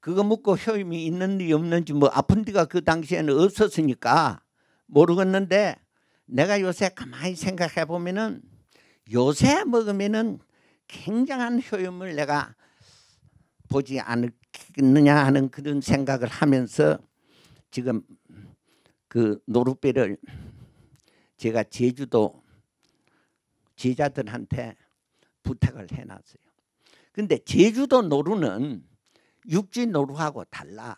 그거 먹고 효임이 있는지 없는지 뭐 아픈 데가 그 당시에는 없었으니까 모르겠는데 내가 요새 가만히 생각해 보면은 요새 먹으면은 굉장한 효임을 내가 보지 않겠느냐 하는 그런 생각을 하면서 지금 그노루비를 제가 제주도 제자들한테 부탁을 해놨어요. 근데 제주도 노루는 육지 노루하고 달라.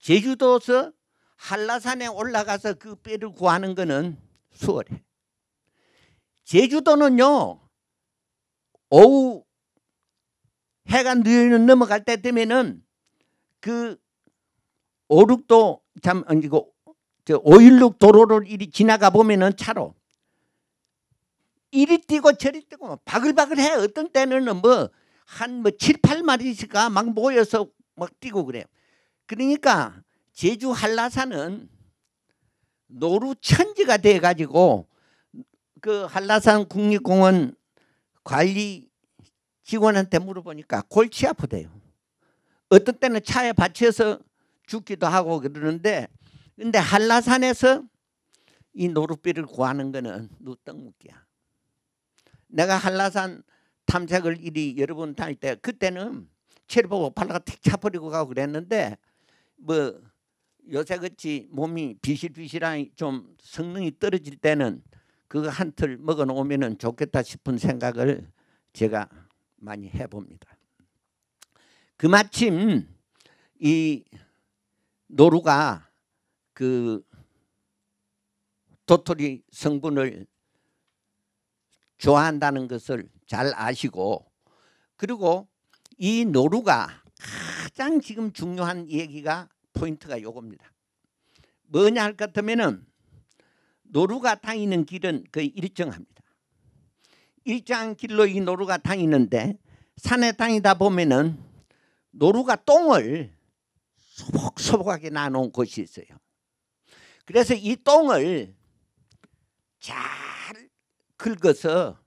제주도서 에 한라산에 올라가서 그 뼈를 구하는 거는 수월해. 제주도는요. 오후 해가 넘어갈 때 되면은 그 오륙도 참 이거 그 저 오일륙 도로를 이리 지나가 보면은 차로 이리 뛰고 저리 뛰고 뭐 바글바글해. 어떤 때는 뭐 한 뭐 칠팔마리씩가 막 모여서 막 뛰고 그래요. 그러니까 제주 한라산은 노루 천지가 돼 가지고 그 한라산 국립공원 관리 직원한테 물어보니까 골치 아프대요. 어떤 때는 차에 받쳐서 죽기도 하고 그러는데 근데 한라산에서 이 노루비를 구하는 거는 누떡 묶기야. 내가 한라산 탐색을 이리 여러분 다닐 때 그때는 체를보고팔라가탁 차버리고 가고 그랬는데 뭐 요새같이 몸이 비실비실한좀 성능이 떨어질 때는 그거 한 틀 먹어놓으면 좋겠다 싶은 생각을 제가 많이 해봅니다. 그 마침 이 노루가 그 도토리 성분을 좋아한다는 것을 잘 아시고 그리고 이 노루가 가장 지금 중요한 얘기가 포인트가 요겁니다. 뭐냐 할것 같으면은 노루가 다니는 길은 거의 일정합니다. 일정한 길로 이 노루가 다니는데 산에 다니다 보면은 노루가 똥을 소복소복하게 나놓은 곳이 있어요. 그래서 이 똥을 잘 긁어서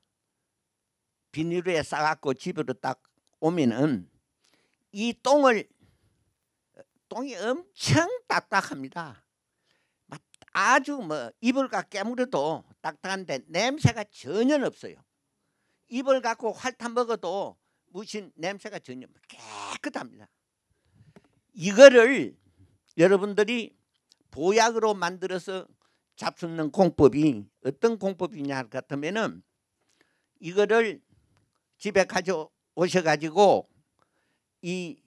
비닐에 싸갖고 집으로 딱 오면은 이 똥을 똥이 엄청 딱딱합니다. 아주 뭐 이불과 깨물어도 딱딱한데 냄새가 전혀 없어요. 이불 갖고 활타 먹어도 무신 냄새가 전혀 깨끗합니다. 이거를 여러분들이 보약으로 만들어서 잡수는 공법이 어떤 공법이냐 할 같으면은 이거를 집에 가져오셔 가지고 이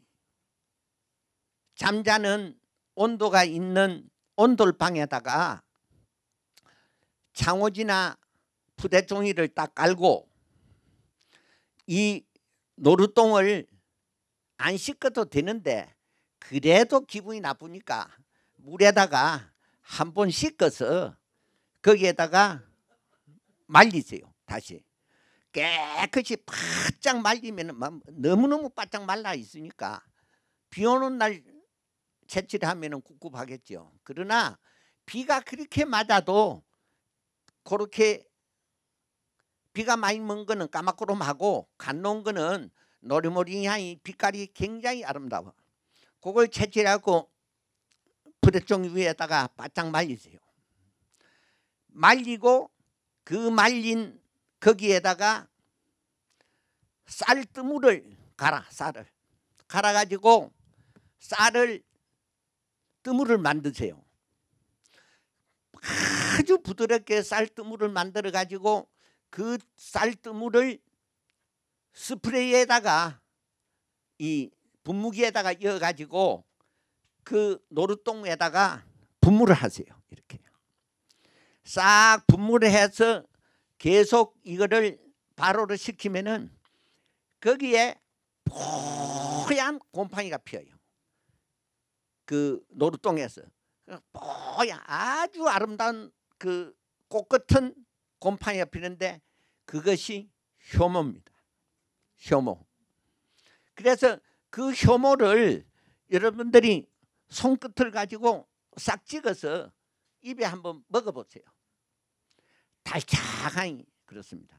잠자는 온도가 있는 온돌방에다가 창호지나 부대종이를 딱 깔고 이 노루똥을 안 씻어도 되는데 그래도 기분이 나쁘니까 물에다가 한번 씻어서 거기에다가 말리세요. 다시. 깨끗이 바짝 말리면 너무너무 바짝 말라 있으니까 비 오는 날 채취하면 꿉꿉하겠죠. 그러나 비가 그렇게 맞아도 그렇게 비가 많이 먼 거는 까마구름하고간 놓은 거는 노리모리 향이 빛깔이 굉장히 아름다워. 그걸 채취하고 부대쪽 위에다가 바짝 말리세요. 말리고 그 말린 거기에다가 쌀뜨물을 갈아 쌀을 갈아가지고 쌀을 뜨물을 만드세요. 아주 부드럽게 쌀뜨물을 만들어 가지고 그 쌀뜨물을 스프레이에다가 이 분무기에다가 이어 가지고 그 노루똥에다가 분무를 하세요. 이렇게 싹 분무를 해서 계속 이거를 발효를 시키면은 거기에 뽀얀 곰팡이가 피어요. 그 노루똥에서 뽀얀 아주 아름다운 그 꽃같은 곰팡이가 피는데 그것이 효모입니다. 효모. 그래서 그 효모를 여러분들이 손끝을 가지고 싹 찍어서 입에 한번 먹어보세요. 달짝하니 그렇습니다.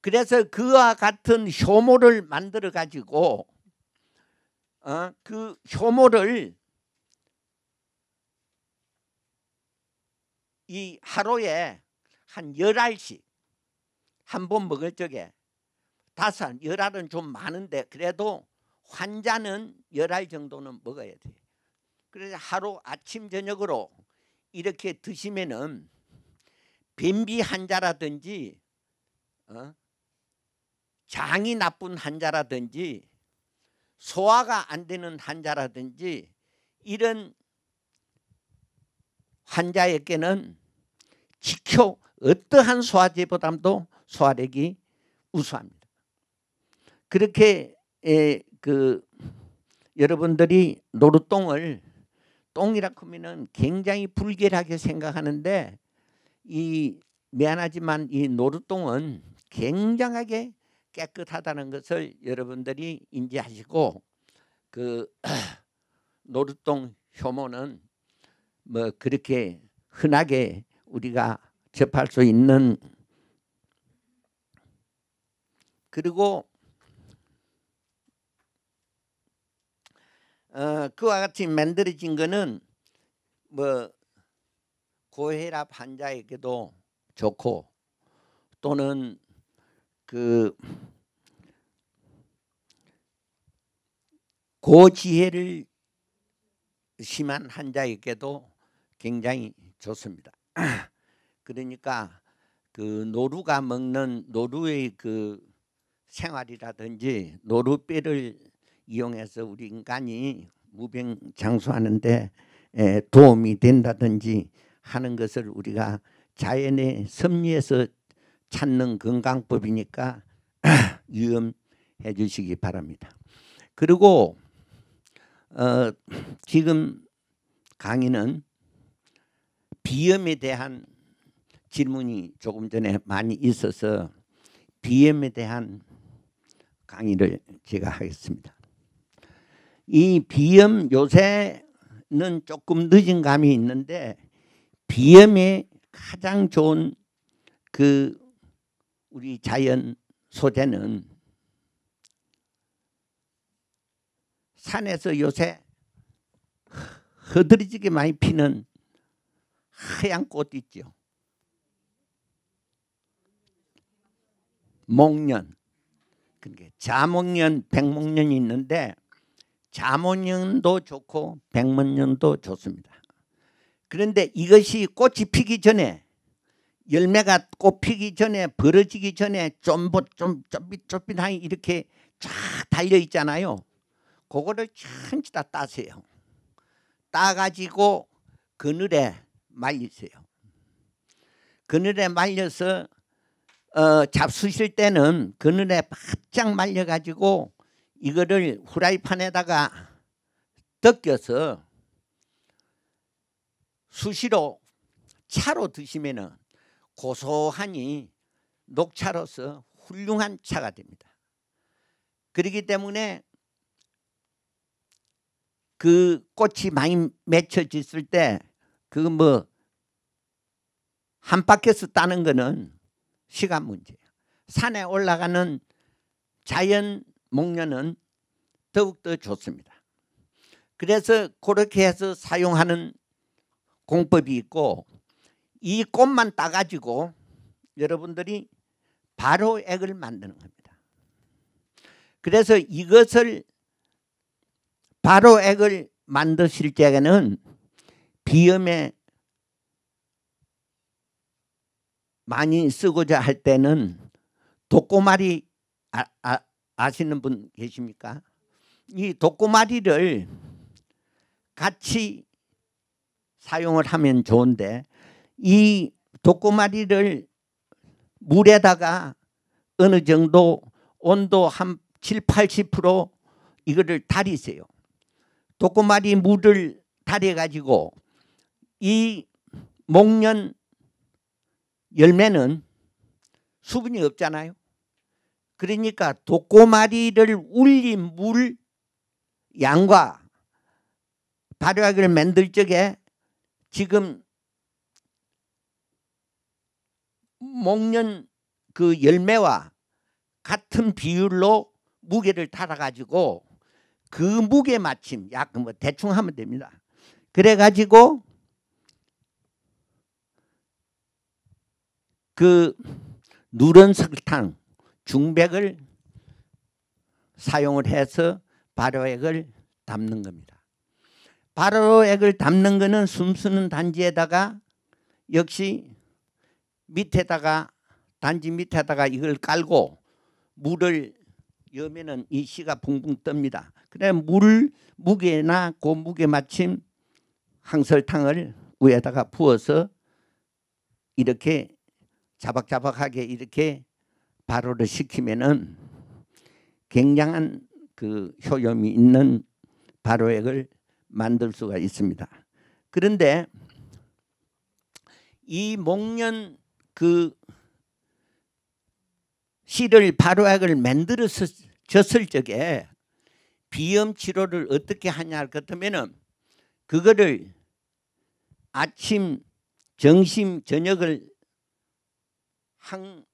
그래서 그와 같은 효모를 만들어 가지고 어, 그 효모를 이 하루에 한 열알씩 한번 먹을 적에 다섯 한 열알은 좀 많은데 그래도 환자는 열 알 정도는 먹어야 돼 그래서 하루 아침 저녁으로 이렇게 드시면은 변비 환자라든지 어? 장이 나쁜 환자라든지 소화가 안 되는 환자라든지 이런 환자에게는 지켜 어떠한 소화제보담도 소화력이 우수합니다. 그렇게 에, 그 여러분들이 노루똥을 똥이라고 하면은 굉장히 불길하게 생각하는데 이 미안하지만 이 노루똥은 굉장하게 깨끗하다는 것을 여러분들이 인지하시고 그 노루똥 효모는 뭐 그렇게 흔하게 우리가 접할 수 있는 그리고 어, 그와 같이 만들어진 거는 뭐 고혈압 환자에게도 좋고 또는 그 고지혜를 심한 환자에게도 굉장히 좋습니다. 그러니까 그 노루가 먹는 노루의 그 생활이라든지 노루뼈를 이용해서 우리 인간이 무병 장수하는데 도움이 된다든지 하는 것을 우리가 자연의 섭리에서 찾는 건강법이니까 유념해 주시기 바랍니다. 그리고 어, 지금 강의는 비염에 대한 질문이 조금 전에 많이 있어서 비염에 대한 강의를 제가 하겠습니다. 이 비염 요새는 조금 늦은 감이 있는데 비염에 가장 좋은 그 우리 자연 소재는 산에서 요새 흐드러지게 많이 피는 하얀 꽃 있죠. 목련. 그러니까 자목련, 백목련이 있는데 자문년도 좋고 백문년도 좋습니다. 그런데 이것이 꽃이 피기 전에 열매가 꽃 피기 전에 벌어지기 전에 좀좀 좀좁빗좁빗하 이렇게 쫙 달려 있잖아요. 그거를 천지 다 따세요. 따가지고 그늘에 말리세요. 그늘에 말려서 어, 잡수실 때는 그늘에 바짝 말려가지고 이거를 후라이팬에다가 덮여서 수시로 차로 드시면은 고소하니 녹차로서 훌륭한 차가 됩니다. 그렇기 때문에 그 꽃이 많이 맺혀졌을 때그 뭐한 바퀴에서 따는 거는 시간 문제예요. 산에 올라가는 자연 목련은 더욱더 좋습니다. 그래서 그렇게 해서 사용하는 공법이 있고 이 꽃만 따가지고 여러분들이 바로 액을 만드는 겁니다. 그래서 이것을 바로 액을 만드실 때에는 비염에 많이 쓰고자 할 때는 독고말이 아, 아, 아시는 분 계십니까? 이 독고마리를 같이 사용을 하면 좋은데 이 독고마리를 물에다가 어느 정도 온도 한 7, 80% 이거를 달이세요. 독고마리 물을 달여가지고 이 목련 열매는 수분이 없잖아요. 그러니까 독고마리를 울린 물 양과 발효하기를 만들 적에 지금 목련 그 열매와 같은 비율로 무게를 달아가지고 그 무게 맞춤 약간 뭐 대충 하면 됩니다. 그래가지고 그 누런 설탕 중백을 사용을 해서 발효액을 담는 겁니다. 발효액을 담는 것은 숨쓰는 단지에다가 역시 밑에다가 단지 밑에다가 이걸 깔고 물을 여면은 이 씨가 붕붕 뜹니다. 그래 물 무게나 그 무게 맞춤 항설탕을 위에다가 부어서 이렇게 자박자박하게 이렇게 발효를 시키면은 굉장한 그 효염이 있는 발효액을 만들 수가 있습니다. 그런데 이 목련 그 씨를 발효액을 만들었을 적에 비염 치료를 어떻게 하냐 그렇다면은 그거를 아침 점심 저녁을 한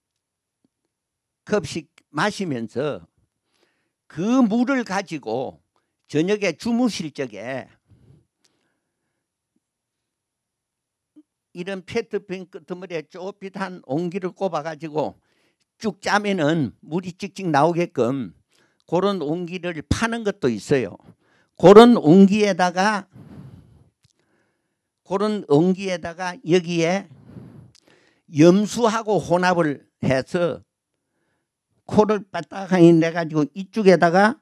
컵씩 마시면서 그 물을 가지고 저녁에 주무실 적에 이런 페트병 머리에 쪼빗한 온기를 꼽아가지고 쭉 짜면은 물이 찍찍 나오게끔 그런 온기를 파는 것도 있어요. 그런 온기에다가 그런 온기에다가 여기에 염수하고 혼합을 해서 코를 빠딱하게 내가지고 이쪽에다가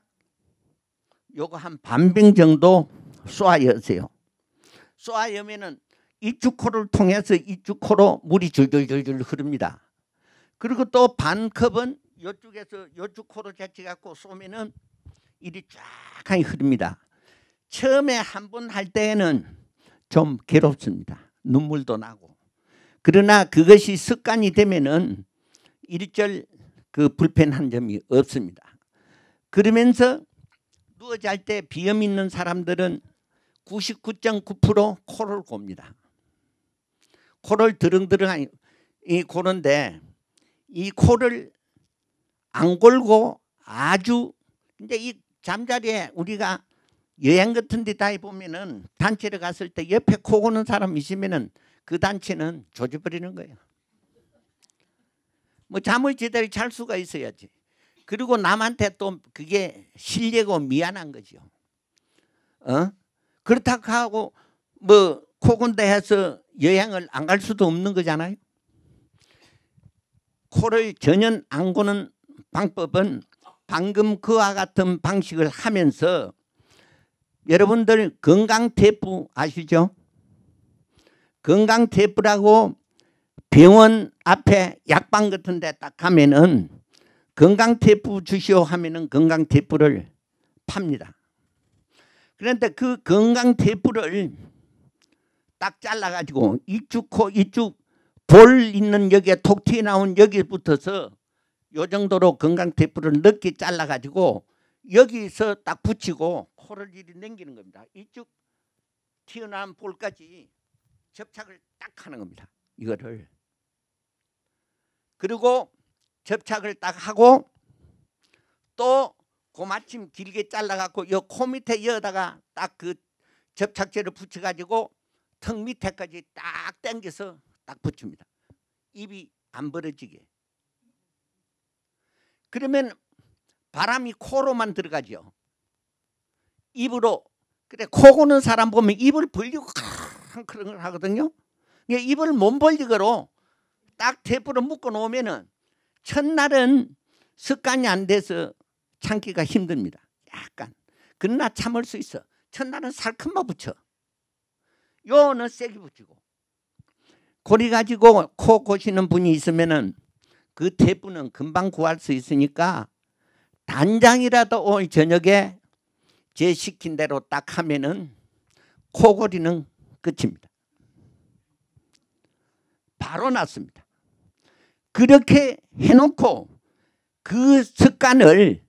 요거 한 반병 정도 쏘아여세요. 쏘아여면은 이쪽 코를 통해서 이쪽 코로 물이 줄줄줄줄 흐릅니다. 그리고 또반 컵은 요쪽에서 요쪽 코로 자체 갖고 쏘면은 일이 쫙하게 흐릅니다. 처음에 한 번 할 때에는 좀 괴롭습니다. 눈물도 나고. 그러나 그것이 습관이 되면은 일절 그 불편한 점이 없습니다. 그러면서 누워 잘 때 비염 있는 사람들은 99.9% 코를 곱니다. 코를 드릉드릉하니 고는데 이 코를 안 골고 아주 근데 이 잠자리에 우리가 여행 같은 데 다해 보면은 단체를 갔을 때 옆에 코 고는 사람 있으면은 그 단체는 조져버리는 거예요. 뭐 잠을 제대로 잘 수가 있어야지. 그리고 남한테 또 그게 실례고 미안한 거죠. 어? 그렇다고 하고 뭐 코군대 해서 여행을 안 갈 수도 없는 거잖아요. 코를 전혀 안 고는 방법은 방금 그와 같은 방식을 하면서 여러분들 건강테프 아시죠? 건강테프라고 병원 앞에 약방 같은 데 딱 가면은 건강테프 이 주시오 하면은 건강테프를 이 팝니다. 그런데 그 건강테프를 이딱 잘라가지고 이쪽 코 이쪽 볼 있는 여기에 톡 튀어나온 여기 붙어서 요 정도로 건강테프를 이 넓게 잘라가지고 여기서 딱 붙이고 코를 이리 당기는 겁니다. 이쪽 튀어나온 볼까지 접착을 딱 하는 겁니다. 이거를. 그리고 접착을 딱 하고 또 고마침 그 길게 잘라갖고 요 코 밑에 여다가 딱 그 접착제를 붙여가지고 턱 밑에까지 딱 당겨서 딱 붙입니다. 입이 안 벌어지게. 그러면 바람이 코로만 들어가죠. 입으로 그래 코 고는 사람 보면 입을 벌리고 그런 걸 하거든요. 그 입을 못벌리고 딱 테이프로 묶어 놓으면은 첫날은 습관이 안 돼서 참기가 힘듭니다. 약간. 그러나 참을 수 있어. 첫날은 살큼만 붙여. 요는 세게 붙이고. 고리 가지고 코 고시는 분이 있으면은 그 테이프는 금방 구할 수 있으니까 단장이라도 오늘 저녁에 제 시킨 대로 딱 하면은 코골이는 끝입니다. 바로 났습니다. 그렇게 해놓고 그 습관을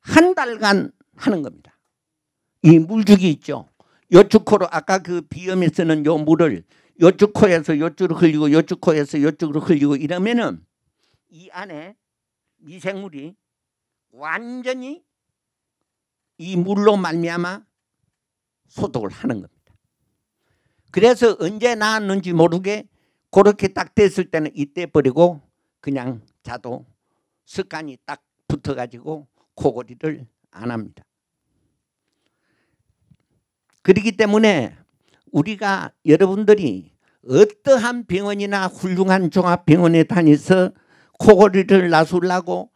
한 달간 하는 겁니다. 이 물주기 있죠. 요추코로 아까 그 비염에 쓰는 요 물을 요추코에서 요쪽으로 흘리고 요추코에서 요쪽으로 흘리고 이러면은 이 안에 미생물이 완전히 이 물로 말미암아 소독을 하는 겁니다. 그래서 언제 나왔는지 모르게 그렇게 딱 됐을 때는 이때 버리고 그냥 자도 습관이 딱 붙어가지고 코골이를 안 합니다. 그렇기 때문에 우리가 여러분들이 어떠한 병원이나 훌륭한 종합병원에 다니서 코골이를 나술라고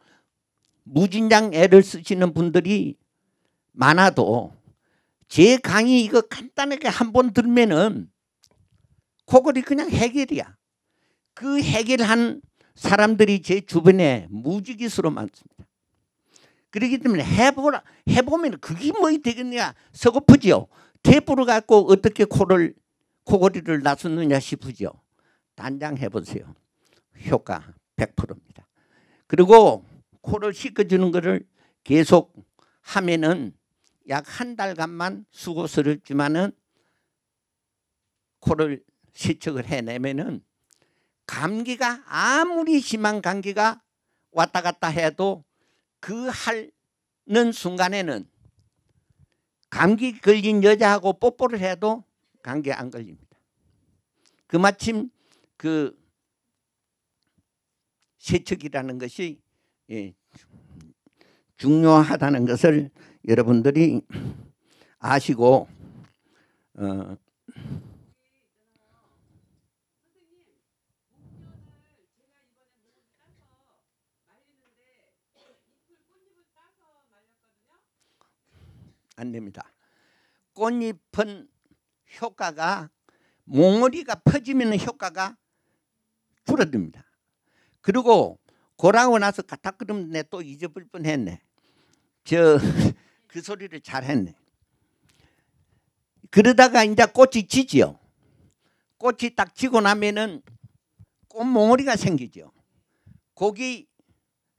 무진장 애를 쓰시는 분들이 많아도 제 강의 이거 간단하게 한번 들면은 코골이 그냥 해결이야. 그 해결한 사람들이 제 주변에 무지기수로 많습니다. 그렇기 때문에 해보라 해보면 그게 뭐이 되겠냐 느 서고프지요. 테이프를 갖고 어떻게 코를 코골이를 나섰느냐 싶으죠. 단장 해보세요. 효과 100%입니다. 그리고 코를 씻어주는 것을 계속 하면은 약 한 달간만 수고 스럽지만은 코를 세척을 해내면은 감기가 아무리 심한 감기가 왔다 갔다 해도 그 하는 순간에는 감기 걸린 여자하고 뽀뽀를 해도 감기 안 걸립니다. 그 마침 그 세척이라는 것이 예, 중요하다는 것을 여러분들이 아시고 어, 안 됩니다. 꽃잎은 효과가 몽어리가 퍼지면 효과가 줄어듭니다. 그리고 고라고 나서 가다끓름 내 또 잊어버릴 뻔했네. 저 그 소리를 잘했네. 그러다가 이제 꽃이 지지요. 꽃이 딱 지고 나면은 꽃몽어리가 생기죠. 고기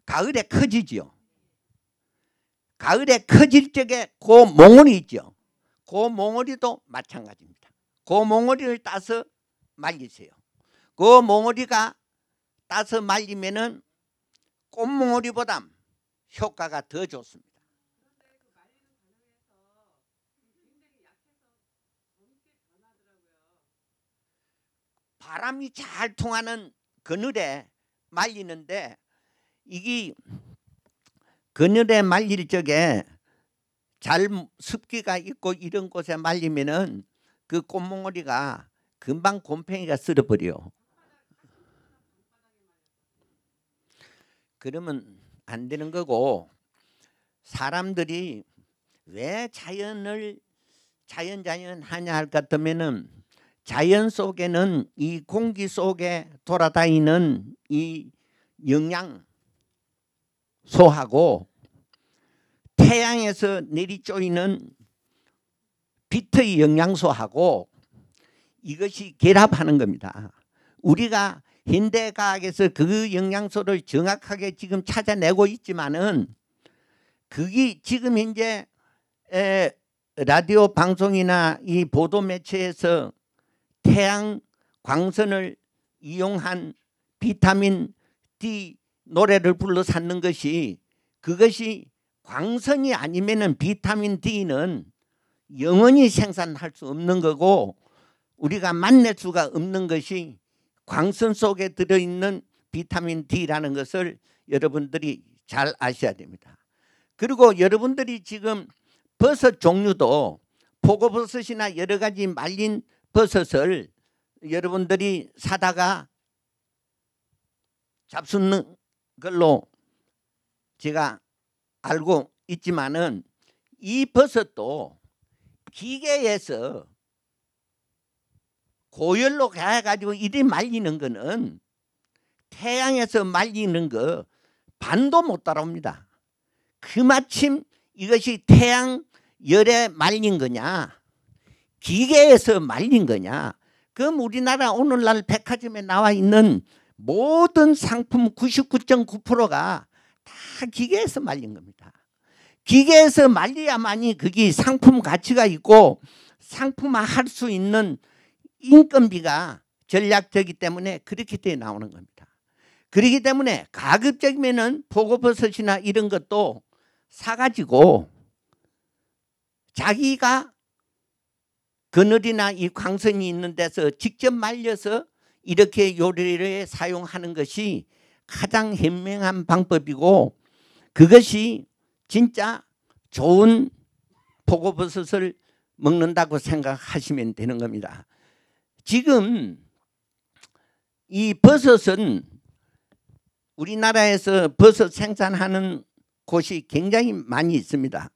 가을에 커지죠 가을에 커질 적에 고몽어리 있죠. 고 몽우리도 마찬가지입니다. 고 몽우리를 따서 말리세요. 그 몽우리가 따서 말리면은 꽃몽우리보다 효과가 더 좋습니다. 바람이 잘 통하는 그늘에 말리는데 이게 그늘에 말릴 적에 잘 습기가 있고 이런 곳에 말리면은 그 꽃몽오리가 금방 곰팽이가 쓸어버려. 그러면 안 되는 거고 사람들이 왜 자연을 자연 자연 하냐 할 같으면은 자연 속에는 이 공기 속에 돌아다니는 이 영양 소하고 태양에서 내리쪼이는 빛의 영양소하고 이것이 결합하는 겁니다. 우리가 현대과학에서 그 영양소를 정확하게 지금 찾아내고 있지만은 그게 지금 이제 라디오 방송이나 이 보도 매체에서 태양 광선을 이용한 비타민 D 노래를 불러 찾는 것이 그것이 광선이 아니면 비타민 D는 영원히 생산할 수 없는 거고 우리가 만날 수가 없는 것이 광선 속에 들어있는 비타민 D라는 것을 여러분들이 잘 아셔야 됩니다. 그리고 여러분들이 지금 버섯 종류도 포고버섯이나 여러 가지 말린 버섯을 여러분들이 사다가 잡수는 걸로 제가 알고 있지만은 이 버섯도 기계에서 고열로 가가지고 이리 말리는 거는 태양에서 말리는 거 반도 못 따라옵니다. 그마침 이것이 태양 열에 말린 거냐 기계에서 말린 거냐 그럼 우리나라 오늘날 백화점에 나와 있는 모든 상품 99.9%가 다 기계에서 말린 겁니다. 기계에서 말려야만이 그게 상품 가치가 있고 상품화할 수 있는 인건비가 전략적이기 때문에 그렇게 돼 나오는 겁니다. 그렇기 때문에 가급적이면은 보고버섯이나 이런 것도 사가지고 자기가 그늘이나 이 광선이 있는 데서 직접 말려서 이렇게 요리를 사용하는 것이 가장 현명한 방법이고 그것이 진짜 좋은 포고버섯을 먹는다고 생각하시면 되는 겁니다. 지금 이 버섯은 우리나라에서 버섯 생산하는 곳이 굉장히 많이 있습니다.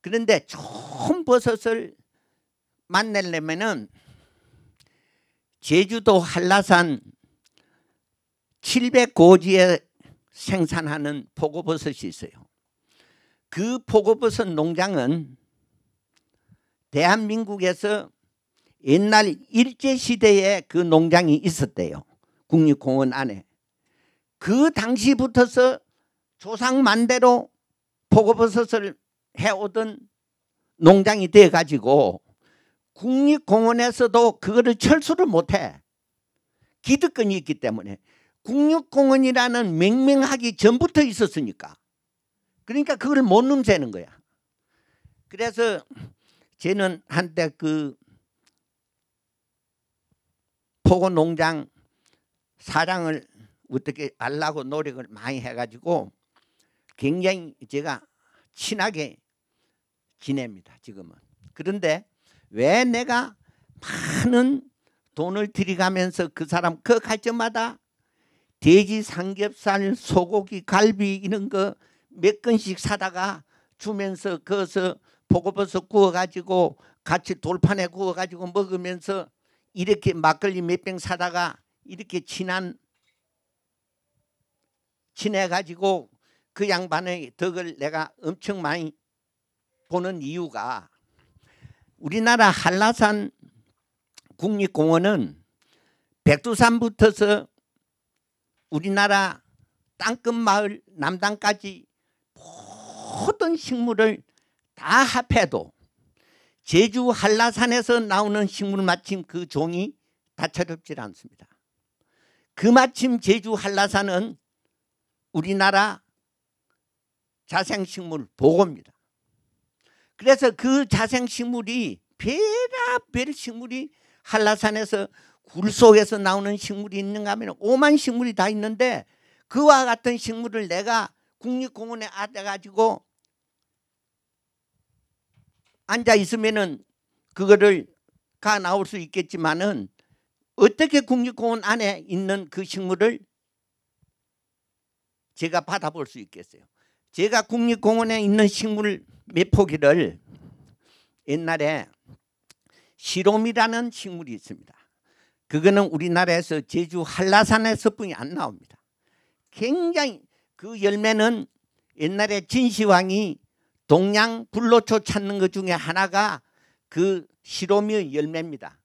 그런데 좋은 버섯을 만내려면은 제주도 한라산 700고지에 생산하는 포고버섯이 있어요. 그 포고버섯 농장은 대한민국에서 옛날 일제시대에 그 농장이 있었대요. 국립공원 안에. 그 당시부터서 조상만대로 포고버섯을 해오던 농장이 돼가지고 국립공원에서도 그거를 철수를 못해. 기득권이 있기 때문에. 국립공원이라는 맹맹하기 전부터 있었으니까. 그러니까 그걸 못 넘새는 거야. 그래서 쟤는 한때 그 포고 농장 사장을 어떻게 알라고 노력을 많이 해가지고 굉장히 제가 친하게 지냅니다. 지금은. 그런데 왜 내가 많은 돈을 들이가면서 그 사람 그 갈점마다 돼지 삼겹살 소고기 갈비 이런 거몇 건씩 사다가 주면서 그것서 보고버섯 구워가지고 같이 돌판에 구워가지고 먹으면서 이렇게 막걸리 몇 병 사다가 이렇게 친한 친해가지고 그 양반의 덕을 내가 엄청 많이 보는 이유가 우리나라 한라산 국립공원은 백두산 부터서 우리나라 땅끝 마을 남단까지 모든 식물을 다 합해도 제주 한라산에서 나오는 식물 마침 그 종이 다채롭질 않습니다. 그 마침 제주 한라산은 우리나라 자생식물 보고입니다. 그래서 그 자생식물이 별의별 식물이 한라산에서 굴 속에서 나오는 식물이 있는가 하면 오만 식물이 다 있는데 그와 같은 식물을 내가 국립공원에 앉아가지고 앉아 있으면은 그거를 가 나올 수 있겠지만은 어떻게 국립공원 안에 있는 그 식물을 제가 받아볼 수 있겠어요. 제가 국립공원에 있는 식물을 메포기를 옛날에 시롬이라는 식물이 있습니다. 그거는 우리나라에서 제주 한라산에서뿐이 안 나옵니다. 굉장히 그 열매는 옛날에 진시황이 동양 불로초 찾는 것 중에 하나가 그 시로미의 열매입니다.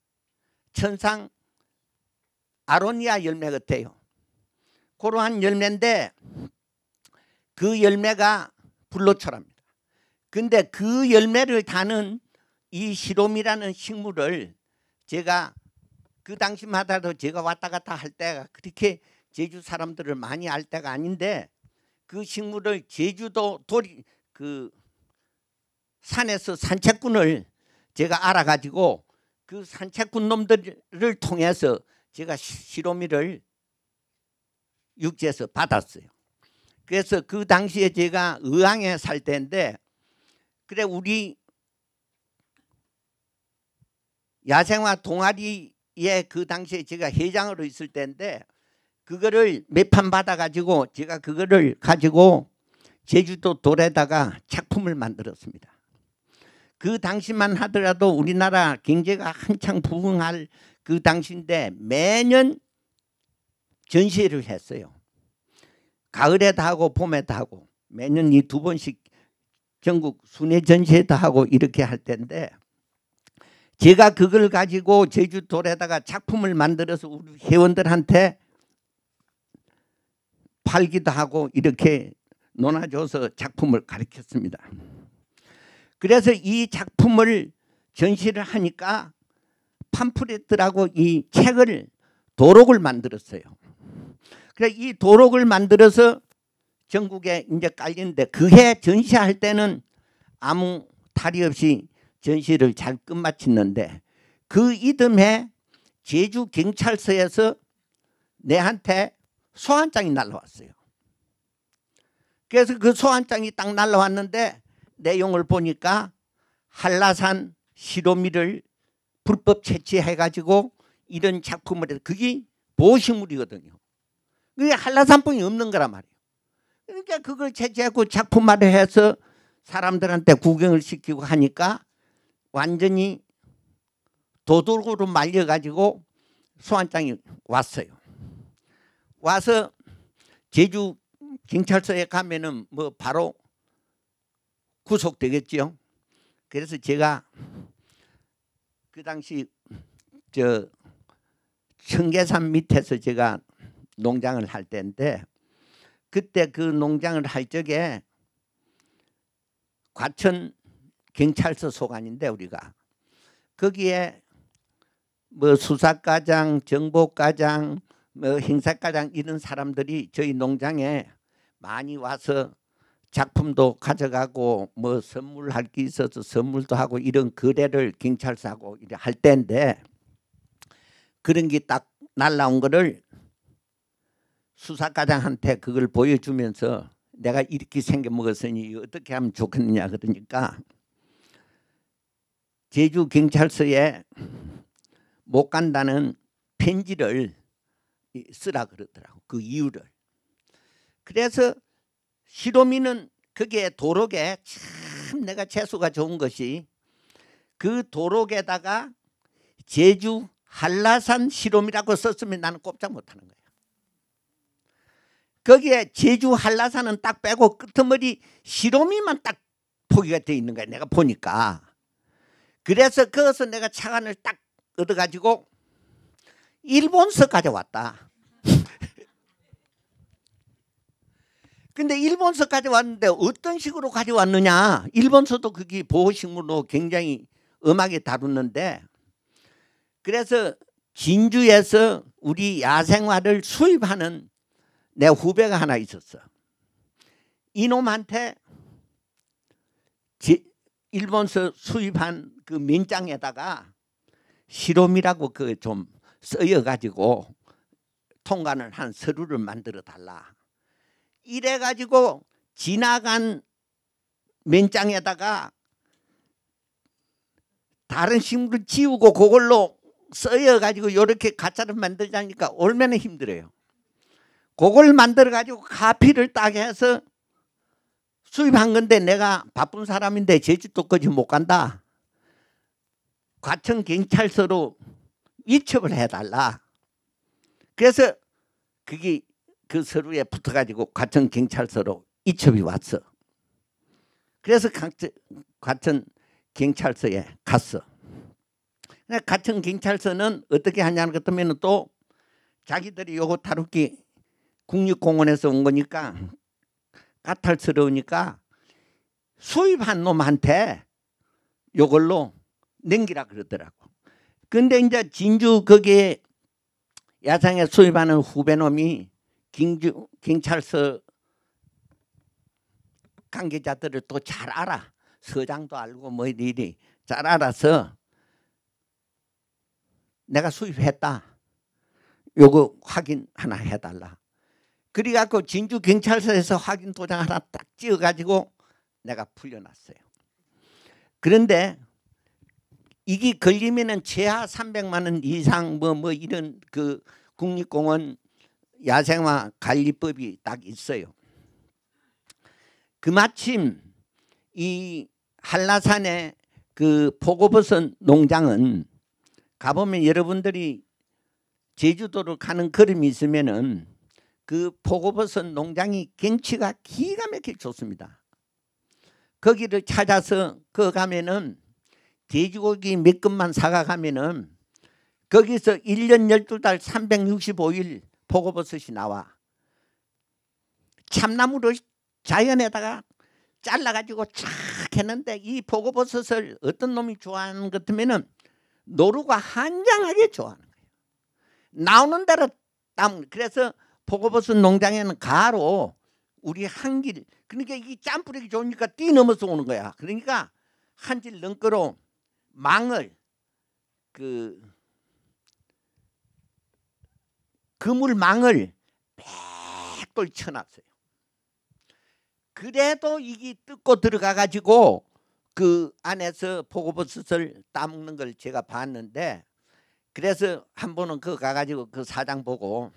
천상 아로니아 열매 같아요. 그러한 열매인데 그 열매가 불로초랍니다. 근데 그 열매를 다는 이 시롬이라는 식물을 제가 그 당시마다도 제가 왔다 갔다 할 때가 그렇게 제주 사람들을 많이 알 때가 아닌데 그 식물을 제주도 도리 그 산에서 산책꾼을 제가 알아가지고 그 산책꾼 놈들을 통해서 제가 시로미를 육지에서 받았어요. 그래서 그 당시에 제가 의왕에 살 때인데 그래 우리 야생화 동아리에 그 당시에 제가 회장으로 있을 때인데 그거를 매판 받아가지고 제가 그거를 가지고 제주도 돌에다가 작품을 만들었습니다. 그 당시만 하더라도 우리나라 경제가 한창 부흥할 그 당시인데 매년 전시를 회 했어요. 가을에다 하고 봄에다 하고 매년 이 두 번씩 전국 순회 전시회도 하고 이렇게 할 텐데 제가 그걸 가지고 제주도에다가 작품을 만들어서 우리 회원들한테 팔기도 하고 이렇게 논아줘서 작품을 가르쳤습니다. 그래서 이 작품을 전시를 하니까 팜프레트라고 이 책을 도록을 만들었어요. 그래서 이 도록을 만들어서 전국에 이제 깔리는데 그 해 전시할 때는 아무 탈이 없이 전시를 잘 끝마쳤는데 그 이듬해 제주 경찰서에서 내한테 소환장이 날라왔어요. 그래서 그 소환장이 딱 날라왔는데 내용을 보니까 한라산 시로미를 불법 채취해가지고 이런 작품을 해서 그게 보식물이거든요. 그게 한라산뿐이 없는 거란 말이에요. 그러니까 그걸 제재하고 그 작품화를 해서 사람들한테 구경을 시키고 하니까 완전히 도돌고로 말려가지고 소환장이 왔어요. 와서 제주 경찰서에 가면은 뭐 바로 구속되겠지요. 그래서 제가 그 당시 저 청계산 밑에서 제가 농장을 할 때인데 그때 그 농장을 할 적에 과천 경찰서 소관인데 우리가 거기에 뭐 수사과장, 정보과장, 뭐 행사과장 이런 사람들이 저희 농장에 많이 와서 작품도 가져가고 뭐 선물할 게 있어서 선물도 하고 이런 거래를 경찰서하고 할 때인데 그런 게 딱 날라온 거를 수사과장한테 그걸 보여주면서 내가 이렇게 생겨 먹었으니 어떻게 하면 좋겠느냐 그러니까 제주 경찰서에 못 간다는 편지를 쓰라 그러더라고 그 이유를 그래서 시로미는 그게 도록에 참 내가 채수가 좋은 것이 그 도록에다가 제주 한라산 시롬이라고 썼으면 나는 꼽자 못하는 거야. 거기에 제주 한라산은 딱 빼고 끄트머리 시로미만 딱 포기가 돼 있는 거야 내가 보니까 그래서 거기서 내가 차관을 딱 얻어가지고 일본서 가져왔다 근데 일본서 가져왔는데 어떤 식으로 가져왔느냐 일본서도 그게 보호식물로 굉장히 음악에 다루는데 그래서 진주에서 우리 야생화를 수입하는 내 후배가 하나 있었어. 이놈한테 지, 일본서 수입한 그 민장에다가 실험이라고 그좀쓰여가지고 통관을 한 서류를 만들어 달라. 이래가지고 지나간 면장에다가 다른 식물을 지우고 그걸로 쓰여가지고 이렇게 가짜를 만들자니까 얼마나 힘들어요. 그걸 만들어 가지고 카피를 딱 해서 수입한 건데 내가 바쁜 사람인데 제주도까지 못 간다. 과천 경찰서로 이첩을 해달라. 그래서 그게 그 서류에 붙어가지고 과천 경찰서로 이첩이 왔어. 그래서 과천 경찰서에 갔어. 과천 경찰서는 어떻게 하냐는 것하면 또 자기들이 요거 다루기 국립공원에서 온 거니까 까탈스러우니까 수입한 놈한테 요걸로 냉기라 그러더라고. 근데 이제 진주 거기에 야상에 수입하는 후배놈이 김주, 경찰서 관계자들을 또 잘 알아. 서장도 알고 뭐 이리 잘 알아서 내가 수입했다. 요거 확인 하나 해달라. 그래갖고 진주 경찰서에서 확인 도장 하나 딱 찍어가지고 내가 풀려났어요. 그런데 이게 걸리면은 최하 300만 원 이상 뭐뭐 뭐 이런 그 국립공원 야생화 관리법이 딱 있어요. 그 마침 이 한라산의 그 포고버섯 농장은 가보면 여러분들이 제주도를 가는 걸음이 있으면은 그 포고버섯 농장이 경치가 기가 막히게 좋습니다. 거기를 찾아서 그 가면은 돼지고기 몇근만 사가 가면은 거기서 1년 12달 365일 포고버섯이 나와. 참나무를 자연에다가 잘라가지고 착 했는데 이 포고버섯을 어떤 놈이 좋아하는 것 같으면은 노루가 한장하게 좋아하는 거예요. 나오는 대로 땀 그래서 포고버스 농장에는 가로 우리 한길 그러니까 이 짬뿌리기 좋으니까 뛰넘어서 오는 거야. 그러니까 한길 넘거로 망을 그 그물망을 백돌 쳐놨어요. 그래도 이게 뜯고 들어가 가지고 그 안에서 포고버섯을 따먹는 걸 제가 봤는데 그래서 한 번은 그 가가지고 그 사장 보고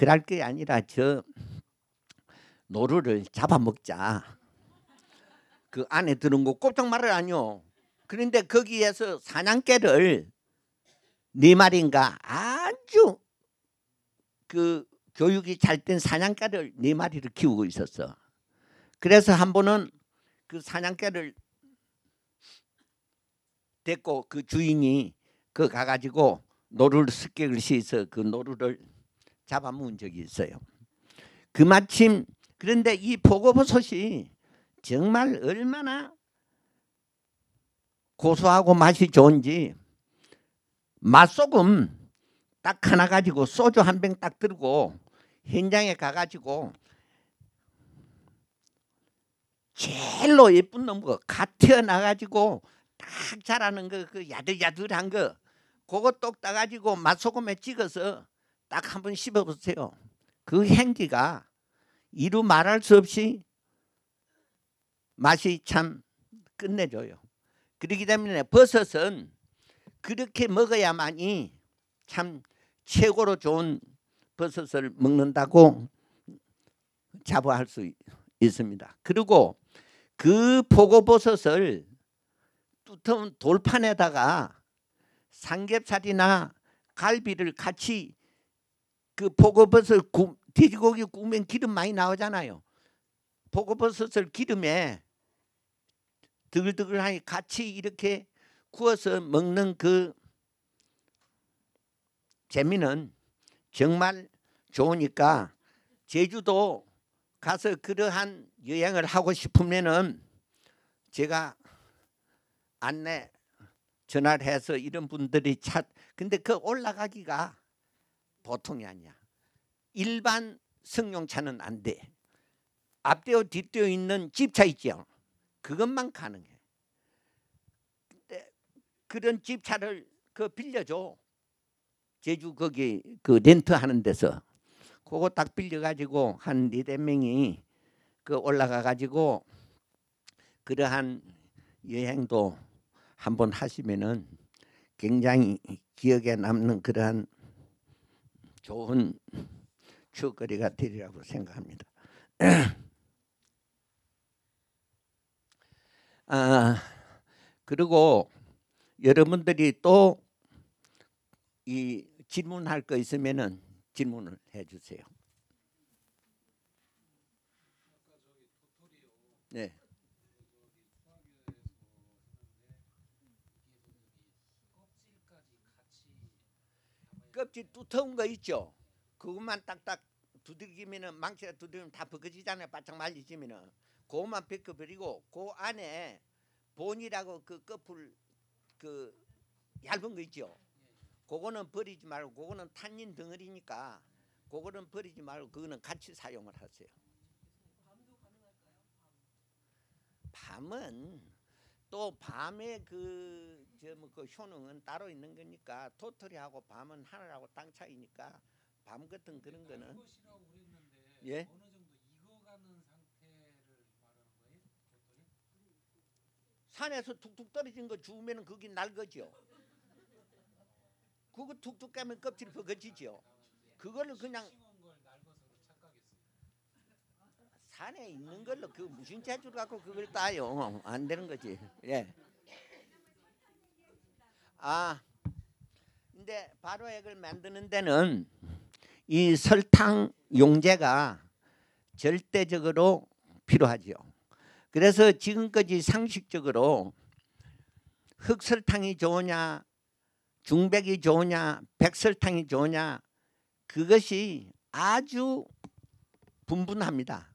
그럴 게 아니라 저 노루를 잡아먹자. 그 안에 드는 거 꼼짝 말을 아니요. 그런데 거기에서 사냥개를 네 말인가 아주 그 교육이 잘 된 사냥개를 네 마리를 키우고 있었어. 그래서 한 번은 그 사냥개를 데리고 그 주인이 그 가가지고 노루를 습격을 시해서 그 노루를 잡아먹은 적이 있어요. 그 마침 그런데 이 보고버섯이 정말 얼마나 고소하고 맛이 좋은지 맛소금 딱 하나 가지고 소주 한 병 딱 들고 현장에 가가지고 제일로 예쁜 놈거 갓 태어나가지고 딱 자라는 거 그 야들야들한 거 그거 똑 따가지고 맛소금에 찍어서 딱 한번 씹어보세요. 그 행기가 이루 말할 수 없이 맛이 참 끝내줘요. 그러기 때문에 버섯은 그렇게 먹어야만이 참 최고로 좋은 버섯을 먹는다고 자부할 수 있습니다. 그리고 그 포고버섯을 두터운 돌판에다가 삼겹살이나 갈비를 같이 그 포고버섯 구, 돼지고기 구우면 기름 많이 나오잖아요. 포고버섯을 기름에 드글드글하니 같이 이렇게 구워서 먹는 그 재미는 정말 좋으니까 제주도 가서 그러한 여행을 하고 싶으면은 제가 안내 전화를 해서 이런 분들이 찾 근데 그 올라가기가 보통이 아니야. 일반 승용차는 안 돼. 앞뒤어 뒤뒤어 있는 집차 있죠. 그것만 가능해. 근데 그런 집차를 그 빌려줘. 제주 거기 그 렌트 하는 데서 그거 딱 빌려가지고 한 네댓 명이 그 올라가가지고 그러한 여행도 한번 하시면은 굉장히 기억에 남는 그러한 좋은 추억거리가 되리라고 생각합니다. 아, 그리고 여러분들이 또 이 질문할 거 있으면은 질문을 해주세요. 네. 껍질 두터운 거 있죠. 그것만 딱딱 두들기면은 망치가 두들기면 다 벗겨지잖아요. 바짝 말리지면은 그것만 벗겨버리고 그 안에 본이라고 그 껍풀 그 얇은 거 있죠. 그거는 버리지 말고 그거는 탄닌 덩어리니까 그거는 버리지 말고 그거는 같이 사용을 하세요. 밤은 또 밤에 그 저뭐그 효능은 따로 있는 거니까 토털이하고 밤은 하늘하고 땅 차이니까 밤 같은 그런 거는 것이라고 그랬는데 예? 어느 정도 익어가는 상태를 말하는 거예요? 토털 산에서 툭툭 떨어진 거 주우면은 그게 날거죠. 어. 그거 툭툭 깨면 껍질 벗겨지죠. 그거를 그냥 산에 있는 걸로 그 무슨 재주를 갖고 그걸 따요. 안 되는 거지. 예. 아, 근데 바로액을 만드는 데는 이 설탕 용제가 절대적으로 필요하지요. 그래서 지금까지 상식적으로 흑설탕이 좋으냐 중백이 좋으냐 백설탕이 좋으냐 그것이 아주 분분합니다.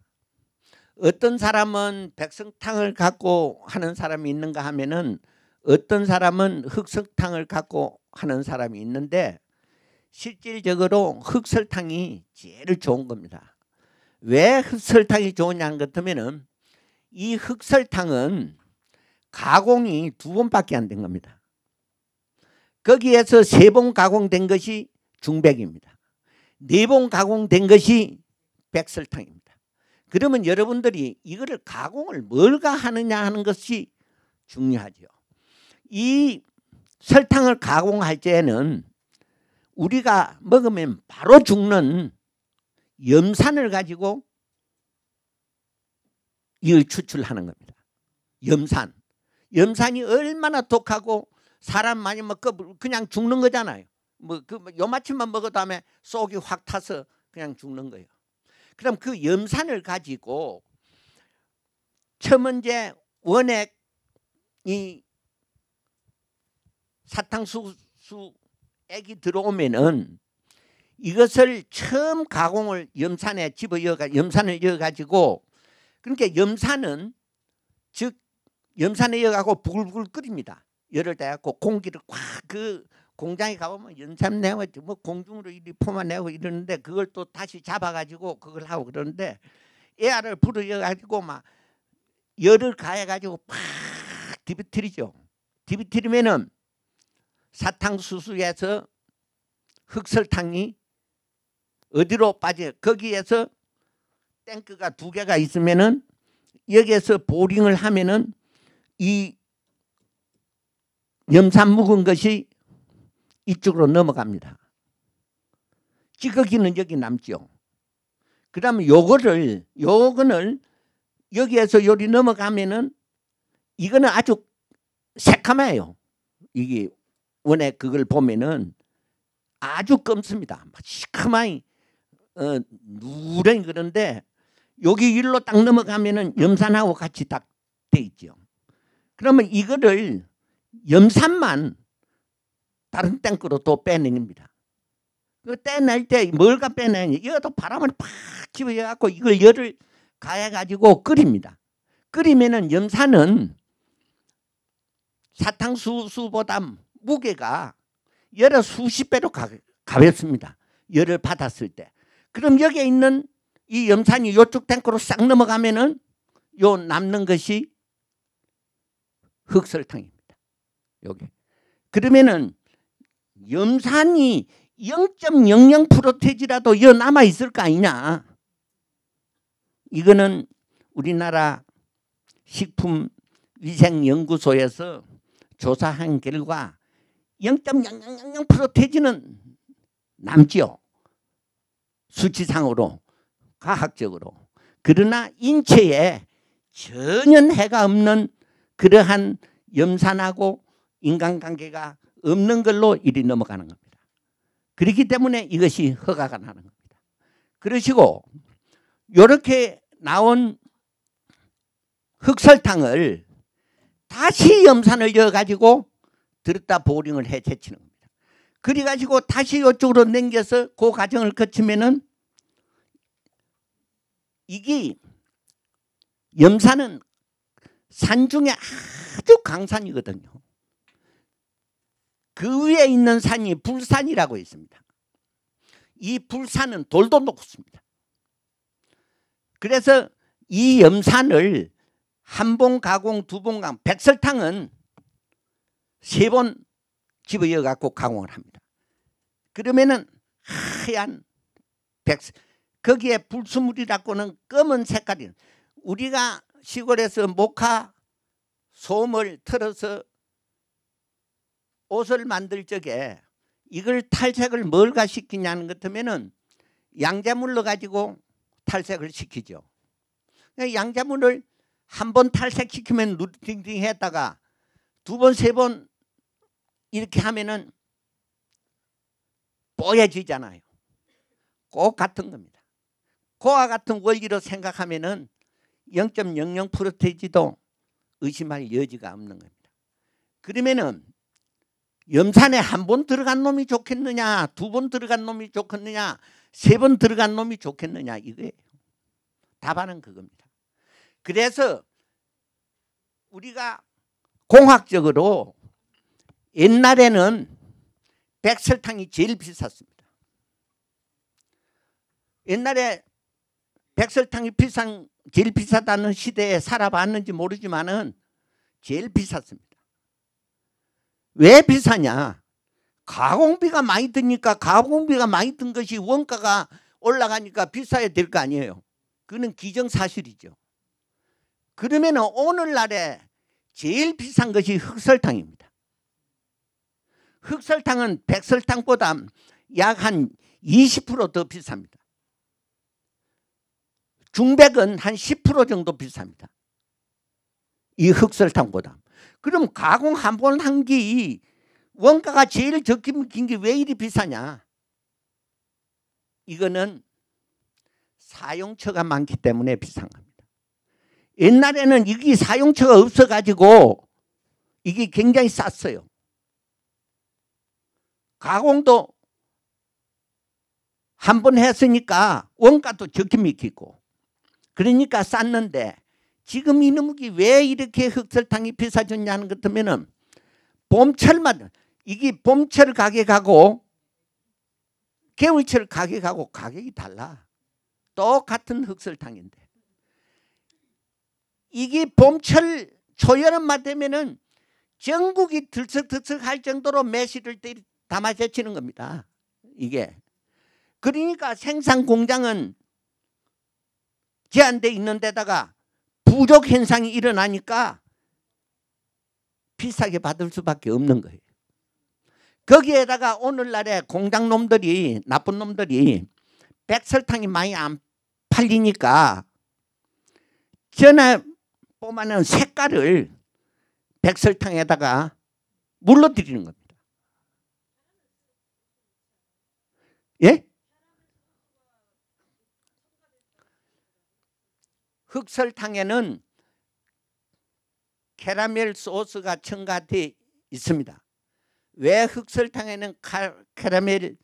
어떤 사람은 백설탕을 갖고 하는 사람이 있는가 하면은 어떤 사람은 흑설탕을 갖고 하는 사람이 있는데 실질적으로 흑설탕이 제일 좋은 겁니다. 왜 흑설탕이 좋으냐 같으면이 흑설탕은 가공이 두 번밖에 안 된 겁니다. 거기에서 세 번 가공된 것이 중백입니다. 네 번 가공된 것이 백설탕입니다. 그러면 여러분들이 이거를 가공을 뭘가 하느냐 하는 것이 중요하죠. 이 설탕을 가공할 때에는 우리가 먹으면 바로 죽는 염산을 가지고 이걸 추출하는 겁니다. 염산. 염산이 얼마나 독하고 사람 많이 먹고 그냥 죽는 거잖아요. 뭐그 요마침만 먹어도 음에 속이 확 타서 그냥 죽는 거예요. 그럼 그 염산을 가지고 첨언제 원액이 사탕수수 액이 들어오면은 이것을 처음 가공을 염산에 집어 넣어가 염산을 넣어가지고 그러니까 염산은 즉 염산에 넣어가고 부글부글 끓입니다. 열을 따갖고 공기를 꽉 그 공장에 가보면 염산 내고 뭐 공중으로 이리 포어내고 이러는데 그걸 또 다시 잡아가지고 그걸 하고 그러는데 에아를 부르여가지고 막 열을 가해가지고 팍 디비트리죠. 디비트리면은 사탕수수에서 흑설탕이 어디로 빠져 거기에서 탱크가 두 개가 있으면은 여기에서 보링을 하면은 이 염산 묵은 것이 이쪽으로 넘어갑니다. 찌꺼기는 여기 남죠. 그 다음에 요거를 요거는 여기에서 요리 넘어가면은 이거는 아주 새카매요. 이게 원에 그걸 보면은 아주 검습니다. 시커마이 어, 누런 그런데 여기 일로 딱 넘어가면은 염산하고 같이 딱 돼 있죠. 그러면 이거를 염산만 다른 땡크로 또 빼냅니다. 그빼낼때 뭘가 빼내냐 이것도 바람을 팍 집어갖고 이걸 열을 가해가지고 끓입니다. 끓이면은 염산은 사탕수수보다 무게가 열의 수십 배로 가, 가볍습니다. 열을 받았을 때. 그럼 여기에 있는 이 염산이 이쪽 탱크로 싹 넘어가면은 요 남는 것이 흑설탕입니다. 여기. 그러면은 염산이 0.00% 되지라도 여 남아 있을 거 아니냐. 이거는 우리나라 식품위생연구소에서 조사한 결과 0.0000%돼지는 남지요. 수치상으로 과학적으로 그러나 인체에 전혀 해가 없는 그러한 염산하고 인간관계가 없는 걸로 일이 넘어가는 겁니다. 그렇기 때문에 이것이 허가가 나는 겁니다. 그러시고 이렇게 나온 흑설탕을 다시 염산을 넣어가지고 들었다 보링을 해 제치는 겁니다. 그리 가지고 다시 이쪽으로 넘겨서 그 과정을 거치면은 이게 염산은 산 중에 아주 강산이거든요. 그 위에 있는 산이 불산이라고 있습니다. 이 불산은 돌도 녹습니다. 그래서 이 염산을 한번 가공, 두번가 백설탕은 세번 집어여 갖고 강원을 합니다. 그러면은 하얀 백 거기에 불순물이라고는 검은 색깔이 우리가 시골에서 목화 솜을 틀어서 옷을 만들 적에 이걸 탈색을 뭘가 시키냐는 것 같으면은 양자물로 가지고 탈색을 시키죠. 양자물을 한 번 탈색시키면 루팅팅 했다가 두 번, 세번 이렇게 하면은 뽀얘지잖아요. 꼭 같은 겁니다. 그와 같은 원리로 생각하면은 0.00테이지도 의심할 여지가 없는 겁니다. 그러면은 염산에 한 번 들어간 놈이 좋겠느냐 두 번 들어간 놈이 좋겠느냐 세 번 들어간 놈이 좋겠느냐 이거예요. 답안은 그겁니다. 그래서 우리가 공학적으로 옛날에는 백설탕이 제일 비쌌습니다. 옛날에 백설탕이 비싼 제일 비싸다는 시대에 살아봤는지 모르지만은 제일 비쌌습니다. 왜 비싸냐? 가공비가 많이 드니까 가공비가 많이 든 것이 원가가 올라가니까 비싸야 될 거 아니에요. 그는 기정사실이죠. 그러면 오늘날에 제일 비싼 것이 흑설탕입니다. 흑설탕은 백설탕보다 약 한 20%더 비쌉니다. 중백은 한 10% 정도 비쌉니다. 이 흑설탕보다. 그럼 가공 한 번 한 기 원가가 제일 적긴 게왜 이리 비싸냐? 이거는 사용처가 많기 때문에 비싼 겁니다. 옛날에는 이게 사용처가 없어가지고 이게 굉장히 쌌어요. 가공도 한 번 했으니까 원가도 적게 미키고 그러니까 쌌는데 지금 이놈이 왜 이렇게 흑설탕이 비싸졌냐는 것 하면은 봄철만 이게 봄철 가격가고 겨울철 가격하고 가격이 달라. 똑같은 흑설탕인데. 이게 봄철 초여름만 되면은 전국이 들썩들썩 할 정도로 매실을 때리, 다 맞아치는 겁니다. 이게. 그러니까 생산 공장은 제한돼 있는 데다가 부족 현상이 일어나니까 비싸게 받을 수밖에 없는 거예요. 거기에다가 오늘날에 공장놈들이 나쁜 놈들이 백설탕이 많이 안 팔리니까 전에 뽑아낸 색깔을 백설탕에다가 물러들이는 겁니다. 예? 흑설탕에는 캐러멜 소스가 첨가되어 있습니다. 왜 흑설탕에는 캐러멜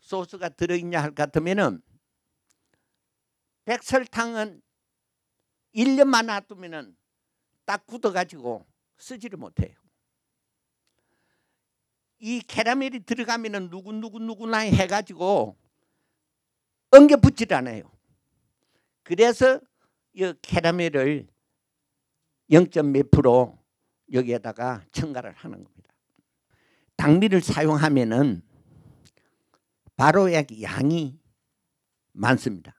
소스가 들어있냐 할 것 같으면 백설탕은 1년만 놔두면 딱 굳어가지고 쓰지를 못해요. 이 캐러멜이 들어가면은 누구 누구 누구나 해가지고 엉겨 붙질 않아요. 그래서 이 캐러멜을 0.몇 프로 여기에다가 첨가를 하는 겁니다. 당미를 사용하면은 바로약 양이 많습니다.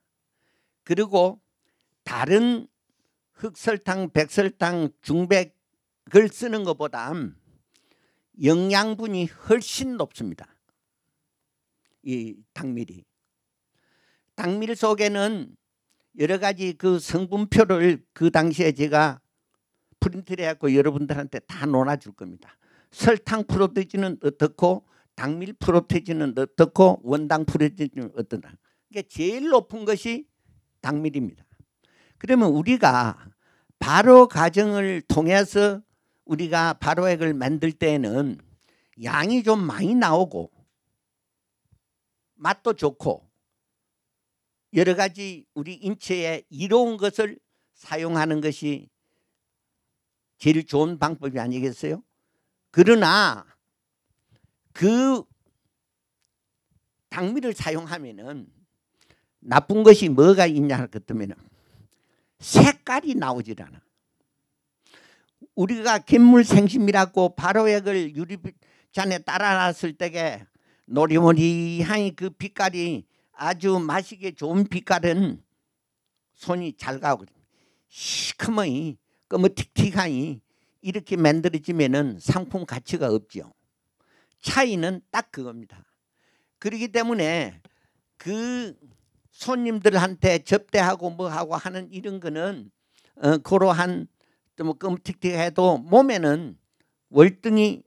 그리고 다른 흑설탕, 백설탕, 중백을 쓰는 것보다 영양분이 훨씬 높습니다. 이 당밀이. 당밀 속에는 여러 가지 그 성분표를 그 당시에 제가 프린트를 해갖고 여러분들한테 다 논아줄 겁니다. 설탕 프로테진은 어떻고 당밀 프로테진은 어떻고 원당 프로테진은 어떠나. 그게 제일 높은 것이 당밀입니다. 그러면 우리가 바로 과정을 통해서 우리가 바로액을 만들 때는 에 양이 좀 많이 나오고 맛도 좋고 여러 가지 우리 인체에 이로운 것을 사용하는 것이 제일 좋은 방법이 아니겠어요? 그러나 그 당미를 사용하면은 나쁜 것이 뭐가 있냐 그랬더면 색깔이 나오질 않아. 우리가 갯물생심이라고 바로액을 유리잔에 따라놨을 때에 노리모리 향이 그 빛깔이 아주 맛시게 좋은 빛깔은 손이 잘 가고 시커머이 끄머틱틱하니 이렇게 만들어지면은 상품 가치가 없죠. 차이는 딱 그겁니다. 그러기 때문에 그 손님들한테 접대하고 뭐하고 하는 이런 거는 어, 그러한 좀 끔찍해도 몸에는 월등히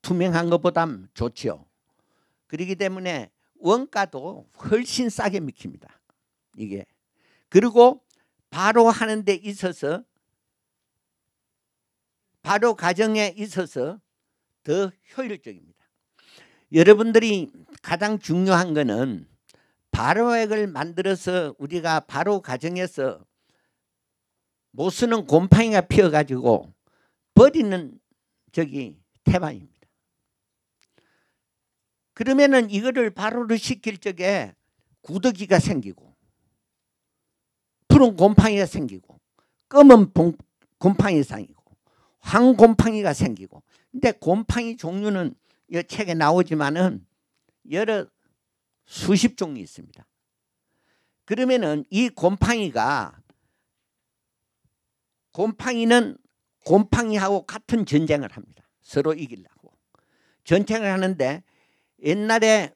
투명한 것보다 좋지요. 그러기 때문에 원가도 훨씬 싸게 믿힙니다 이게 그리고 바로 하는 데 있어서 바로 가정에 있어서 더 효율적입니다. 여러분들이 가장 중요한 것은 바로액을 만들어서 우리가 바로 가정에서 못 쓰는 곰팡이가 피어가지고 버리는 저기 태반입니다. 그러면은 이거를 바로를 시킬 적에 구더기가 생기고 푸른 곰팡이가 생기고 검은 곰팡이 상이고황 곰팡이가 생기고 근데 곰팡이 종류는 이 책에 나오지만은 여러 수십 종류 있습니다. 그러면은 이 곰팡이가 곰팡이는 곰팡이하고 같은 전쟁을 합니다. 서로 이기려고. 전쟁을 하는데 옛날에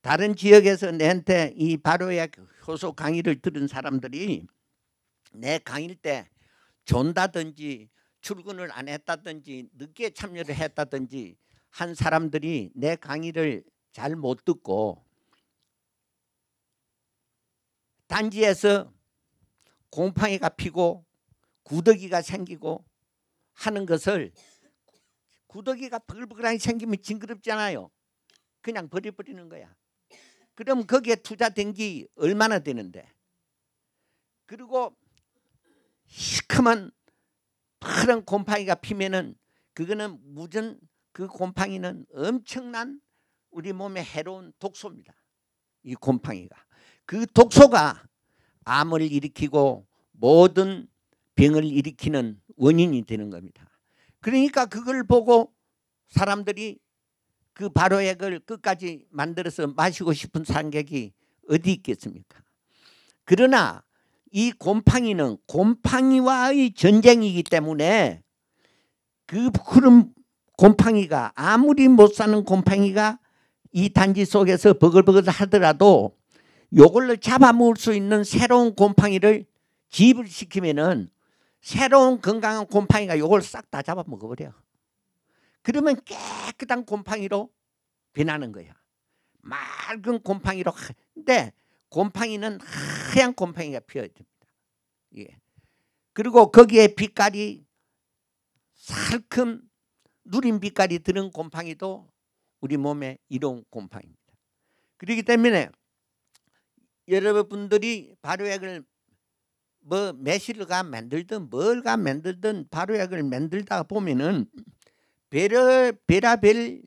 다른 지역에서 내한테 이 바로의 그 효소 강의를 들은 사람들이 내 강의 때 존다든지 출근을 안 했다든지 늦게 참여를 했다든지 한 사람들이 내 강의를 잘 못 듣고 단지에서 곰팡이가 피고 구더기가 생기고 하는 것을 구더기가 버글버글하게 생기면 징그럽잖아요. 그냥 버려버리는 거야. 그럼 거기에 투자된 게 얼마나 되는데. 그리고 시커먼 파란 곰팡이가 피면은 그거는 무전 그 곰팡이는 엄청난 우리 몸에 해로운 독소입니다. 이 곰팡이가. 그 독소가 암을 일으키고 모든 병을 일으키는 원인이 되는 겁니다. 그러니까 그걸 보고 사람들이 그 바로액을 끝까지 만들어서 마시고 싶은 상객이 어디 있겠습니까? 그러나 이 곰팡이는 곰팡이와의 전쟁이기 때문에 그 흐름 곰팡이가 아무리 못 사는 곰팡이가 이 단지 속에서 버글버글 하더라도 요걸로 잡아먹을 수 있는 새로운 곰팡이를 집을 시키면은 새로운 건강한 곰팡이가 요걸 싹 다 잡아 먹어버려. 그러면 깨끗한 곰팡이로 변하는 거야. 맑은 곰팡이로. 근데 곰팡이는 하얀 곰팡이가 피어집니다. 예. 그리고 거기에 빛깔이 살큼 누린 빛깔이 드는 곰팡이도 우리 몸에 이로운 곰팡입니다. 그렇기 때문에 여러분들이 발효액을 뭐 매실가 만들든 뭘가 만들든 발효약을 만들다 보면은 별별 베별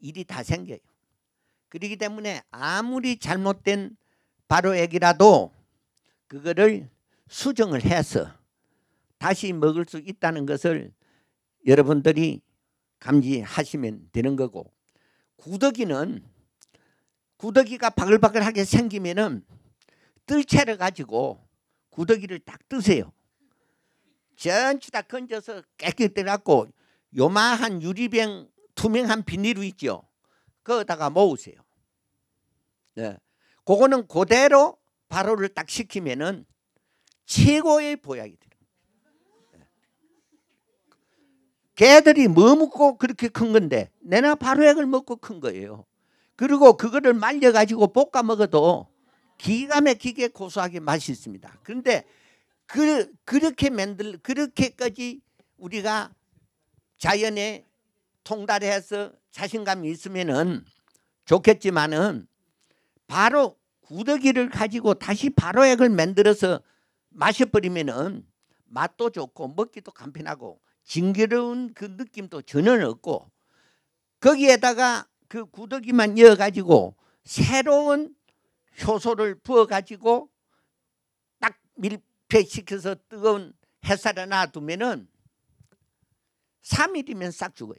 일이 다 생겨요. 그러기 때문에 아무리 잘못된 발효액이라도 그거를 수정을 해서 다시 먹을 수 있다는 것을 여러분들이 감지하시면 되는 거고 구더기는 구더기가 바글바글하게 생기면은 뜰채를 가지고 구더기를 딱 뜨세요. 전체 다 건져서 깨끗이 닦고 요마한 유리병 투명한 비닐 있죠. 거기다가 모으세요. 네. 그거는 그대로 발효를 딱 시키면은 최고의 보약이 돼요. 네. 개들이 뭐 먹고 그렇게 큰 건데 내나 발효액을 먹고 큰 거예요. 그리고 그거를 말려가지고 볶아 먹어도 기가 막히게 고소하게 맛 있습니다. 그런데 그, 그렇게 만들 그렇게까지 우리가 자연에 통달해서 자신감이 있으면은 좋겠지만은 바로 구더기를 가지고 다시 바로 액을 만들어서 마셔버리면은 맛도 좋고 먹기도 간편하고 징그러운 그 느낌도 전혀 없고 거기에다가 그 구더기만 이어가지고 새로운 효소를 부어가지고 딱 밀폐시켜서 뜨거운 햇살에 놔두면은 3일이면 싹 죽어요.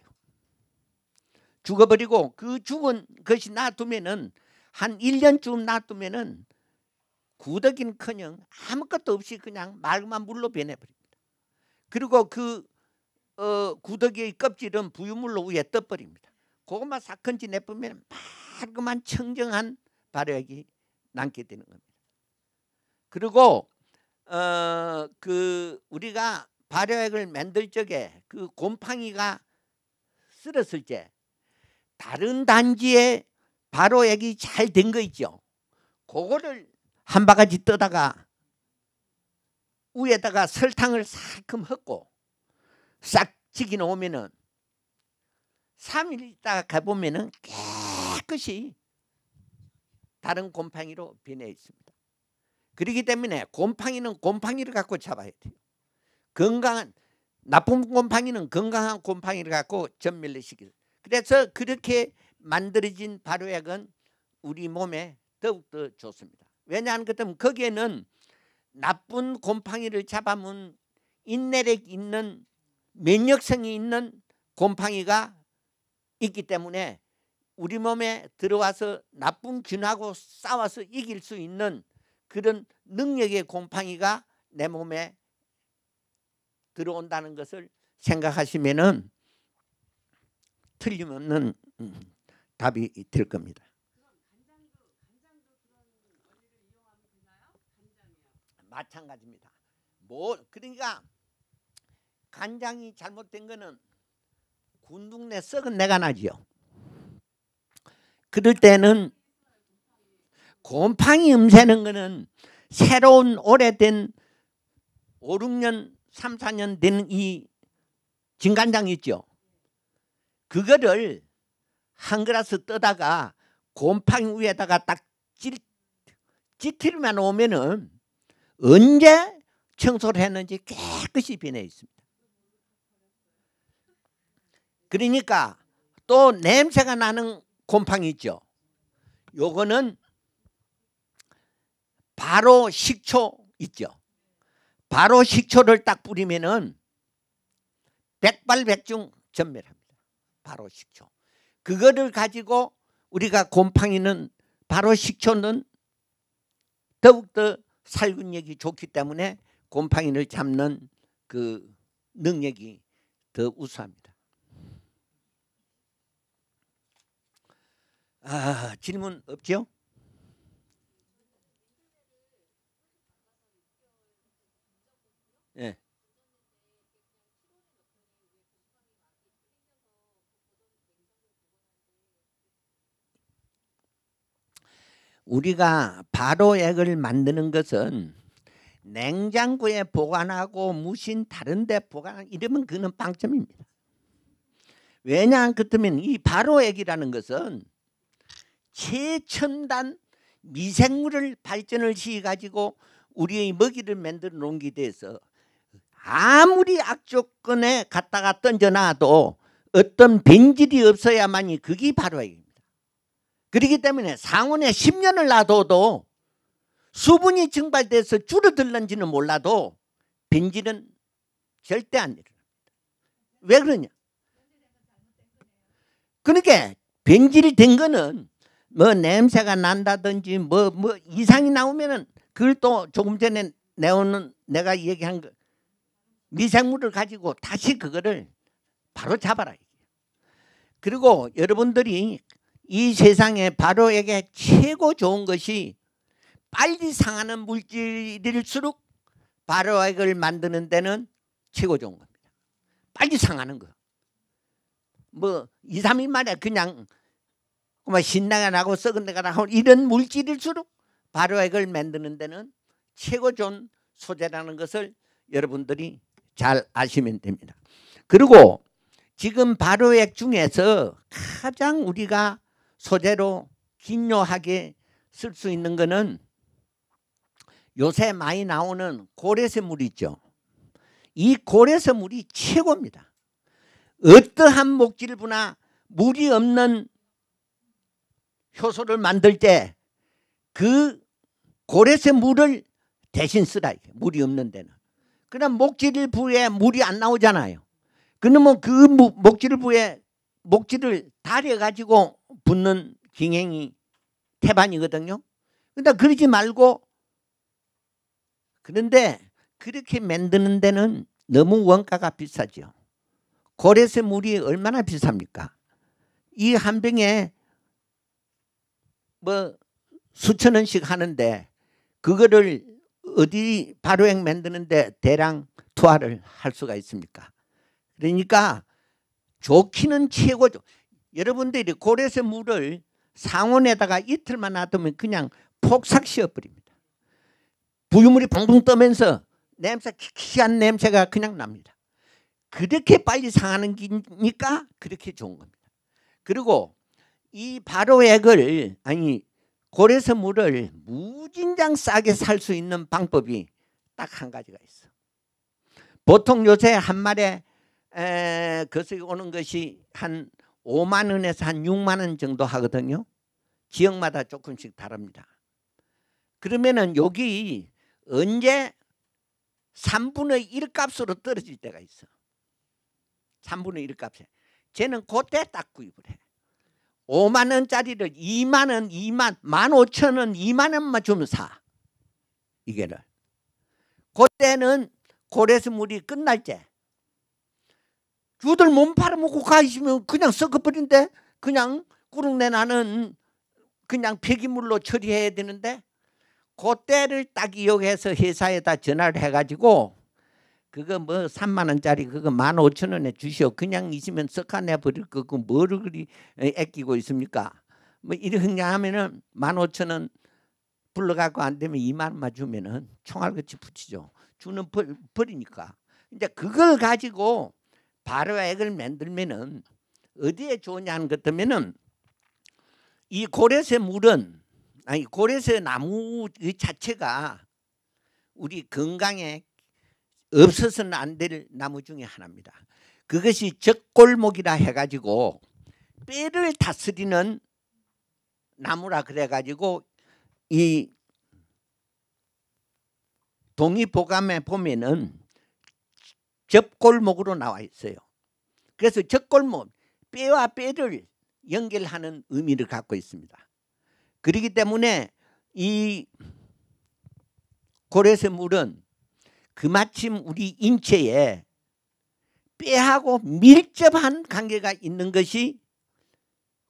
죽어버리고 그 죽은 것이 놔두면은 한 1년쯤 놔두면은 구더인커녕 아무것도 없이 그냥 맑만 물로 변해버립니다. 그리고 그 어, 구더기의 껍질은 부유물로 위에 떠버립니다. 그것만 싹 건지내보면 말그만 청정한 발효액이 남게 되는 겁니다. 그리고 어, 그 우리가 발효액을 만들 적에 그 곰팡이가 쓸었을 때 다른 단지에 발효액이 잘 된 거 있죠. 그거를 한 바가지 떠다가 위에다가 설탕을 살끔 헛고 싹지어 놓으면은 3일 있다가 가보면은 깨끗이 다른 곰팡이로 변해 있습니다. 그렇기 때문에 곰팡이는 곰팡이를 갖고 잡아야 돼요. 건강한 나쁜 곰팡이는 건강한 곰팡이를 갖고 전멸을 시킬. 그래서 그렇게 만들어진 발효약은 우리 몸에 더욱더 좋습니다. 왜냐하면 그다음 거기에는 나쁜 곰팡이를 잡아면 인내력 있는 면역성이 있는 곰팡이가 있기 때문에 우리 몸에 들어와서 나쁜 균하고 싸워서 이길 수 있는 그런 능력의 곰팡이가 내 몸에 들어온다는 것을 생각하시면은 틀림없는 음, 답이 될 겁니다. 마찬가지입니다. 뭐 그러니까 간장이 잘못된 거는 군둥내 썩은 내가 나지요. 그럴 때는 곰팡이 음새는 거는 새로운 오래된 5, 6년, 3, 4년 된 이 진간장 있죠. 그거를 한 그라스 떠다가 곰팡이 위에다가 딱 찌, 찌틀만 오면은 언제 청소를 했는지 깨끗이 변해 있습니다. 그러니까 또 냄새가 나는 곰팡이 있죠. 요거는 바로 식초 있죠. 바로 식초를 딱 뿌리면은 백발백중 전멸합니다. 바로 식초. 그거를 가지고 우리가 곰팡이는 바로 식초는 더욱더 살균력이 좋기 때문에 곰팡이를 잡는 그 능력이 더 우수합니다. 아, 질문 없죠요 예. 우리가 바로액을 만드는 것은 냉장고에 보관하고 무신 다른 데 보관 이러면 그는 빵점입니다. 왜냐 그렇다면 이 바로액이라는 것은 최첨단 미생물을 발전을 시켜 가지고 우리의 먹이를 만들어 놓은 게 돼서 아무리 악조건에 갖다가 던져놔도 어떤 변질이 없어야만이 그게 바로 입니다. 그렇기 때문에 상온에 10년을 놔둬도 수분이 증발돼서 줄어들는지는 몰라도 변질은 절대 안 일어납니다. 왜 그러냐? 그러니까 변질이 된 거는 뭐 냄새가 난다든지 뭐뭐 뭐 이상이 나오면은 그걸 또 조금 전에 내오는 내가 얘기한 그 미생물을 가지고 다시 그거를 바로 잡아라. 그리고 여러분들이 이 세상에 바로에게 최고 좋은 것이 빨리 상하는 물질일수록 바로액을 만드는 데는 최고 좋은 겁니다. 빨리 상하는 거. 뭐 2, 3일 만에 그냥 뭐 신나가 나고 썩은 데가 나고 이런 물질일수록 발효액을 만드는 데는 최고 좋은 소재라는 것을 여러분들이 잘 아시면 됩니다. 그리고 지금 발효액 중에서 가장 우리가 소재로 긴요하게 쓸 수 있는 거는 요새 많이 나오는 고래새물 있죠. 이 고래새물이 최고입니다. 어떠한 목질부나 물이 없는 효소를 만들 때 그 고래새 물을 대신 쓰라. 물이 없는 데는. 그럼 목질 을 부에 물이 안 나오잖아요. 그러면 그 목질 을 부에 목질을 다려가지고 붓는 기행이 태반이거든요. 근데 그러니까 그러지 말고 그런데 그렇게 만드는 데는 너무 원가가 비싸죠. 고래새 물이 얼마나 비쌉니까? 이 한 병에 뭐 수천 원씩 하는데 그거를 어디 발효액 만드는데 대량 투하를 할 수가 있습니까? 그러니까 좋기는 최고죠. 여러분들이 고래에서 물을 상온에다가 이틀만 놔두면 그냥 폭삭 씌어버립니다 부유물이 봉봉 떠면서 냄새 키키한 냄새가 그냥 납니다. 그렇게 빨리 상하는 기니까 그렇게 좋은 겁니다. 그리고 이 바로액을 아니 고래서 물을 무진장 싸게 살 수 있는 방법이 딱 한 가지가 있어. 보통 요새 한 마리에 거슬 오는 것이 한 5만 원에서 한 6만 원 정도 하거든요. 지역마다 조금씩 다릅니다. 그러면은 여기 언제 3분의 1 값으로 떨어질 때가 있어. 3분의 1 값에. 쟤는 그때 딱 구입을 해. 5만 원짜리를 2만 원, 2만, 1만 5천 원, 2만 원만 주면 사. 이게를. 그때는 고래서물이 끝날 때. 주들 몸 팔아먹고 가시면 그냥 썩어버린데 그냥 꾸룩내 나는 그냥 폐기물로 처리해야 되는데 그때를 딱 이용해서 회사에다 전화를 해가지고 그거 뭐 3만 원짜리 그거 1 5 0 0 0 원에 주시오. 그냥 있으면 석하내 버릴 거고 뭐를 그리 애끼고 있습니까? 뭐 이렇게 하면은 1 5 0 0 0원 불러갖고 안 되면 2만 원만 주면은 총알같이 붙이죠. 주는 벌, 벌이니까 이제 그걸 가지고 바로 액을 만들면은 어디에 좋냐는 것들면은 이 고래새 물은 아니 고래새 나무 자체가 우리 건강에 없어서는 안 될 나무 중에 하나입니다. 그것이 적골목이라 해가지고 뼈를 다스리는 나무라 그래가지고 이 동의보감에 보면은 접골목으로 나와 있어요. 그래서 접골목 뼈와 뼈를 연결하는 의미를 갖고 있습니다. 그렇기 때문에 이 고래새 물은 그마침 우리 인체에 뼈하고 밀접한 관계가 있는 것이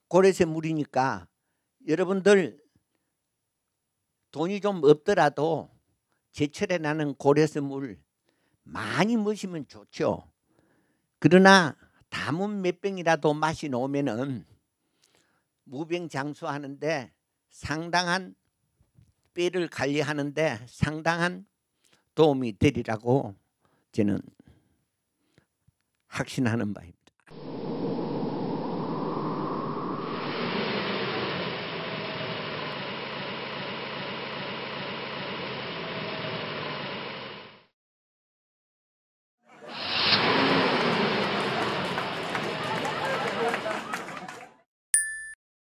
고래새 물이니까 여러분들 돈이 좀 없더라도 제철에 나는 고래새 물 많이 마시면 좋죠. 그러나 담은 몇 병이라도 마시 놓으면은 무병장수하는데 상당한 뼈를 관리하는데 상당한 도움이 되리라고 저는 확신하는 바입니다.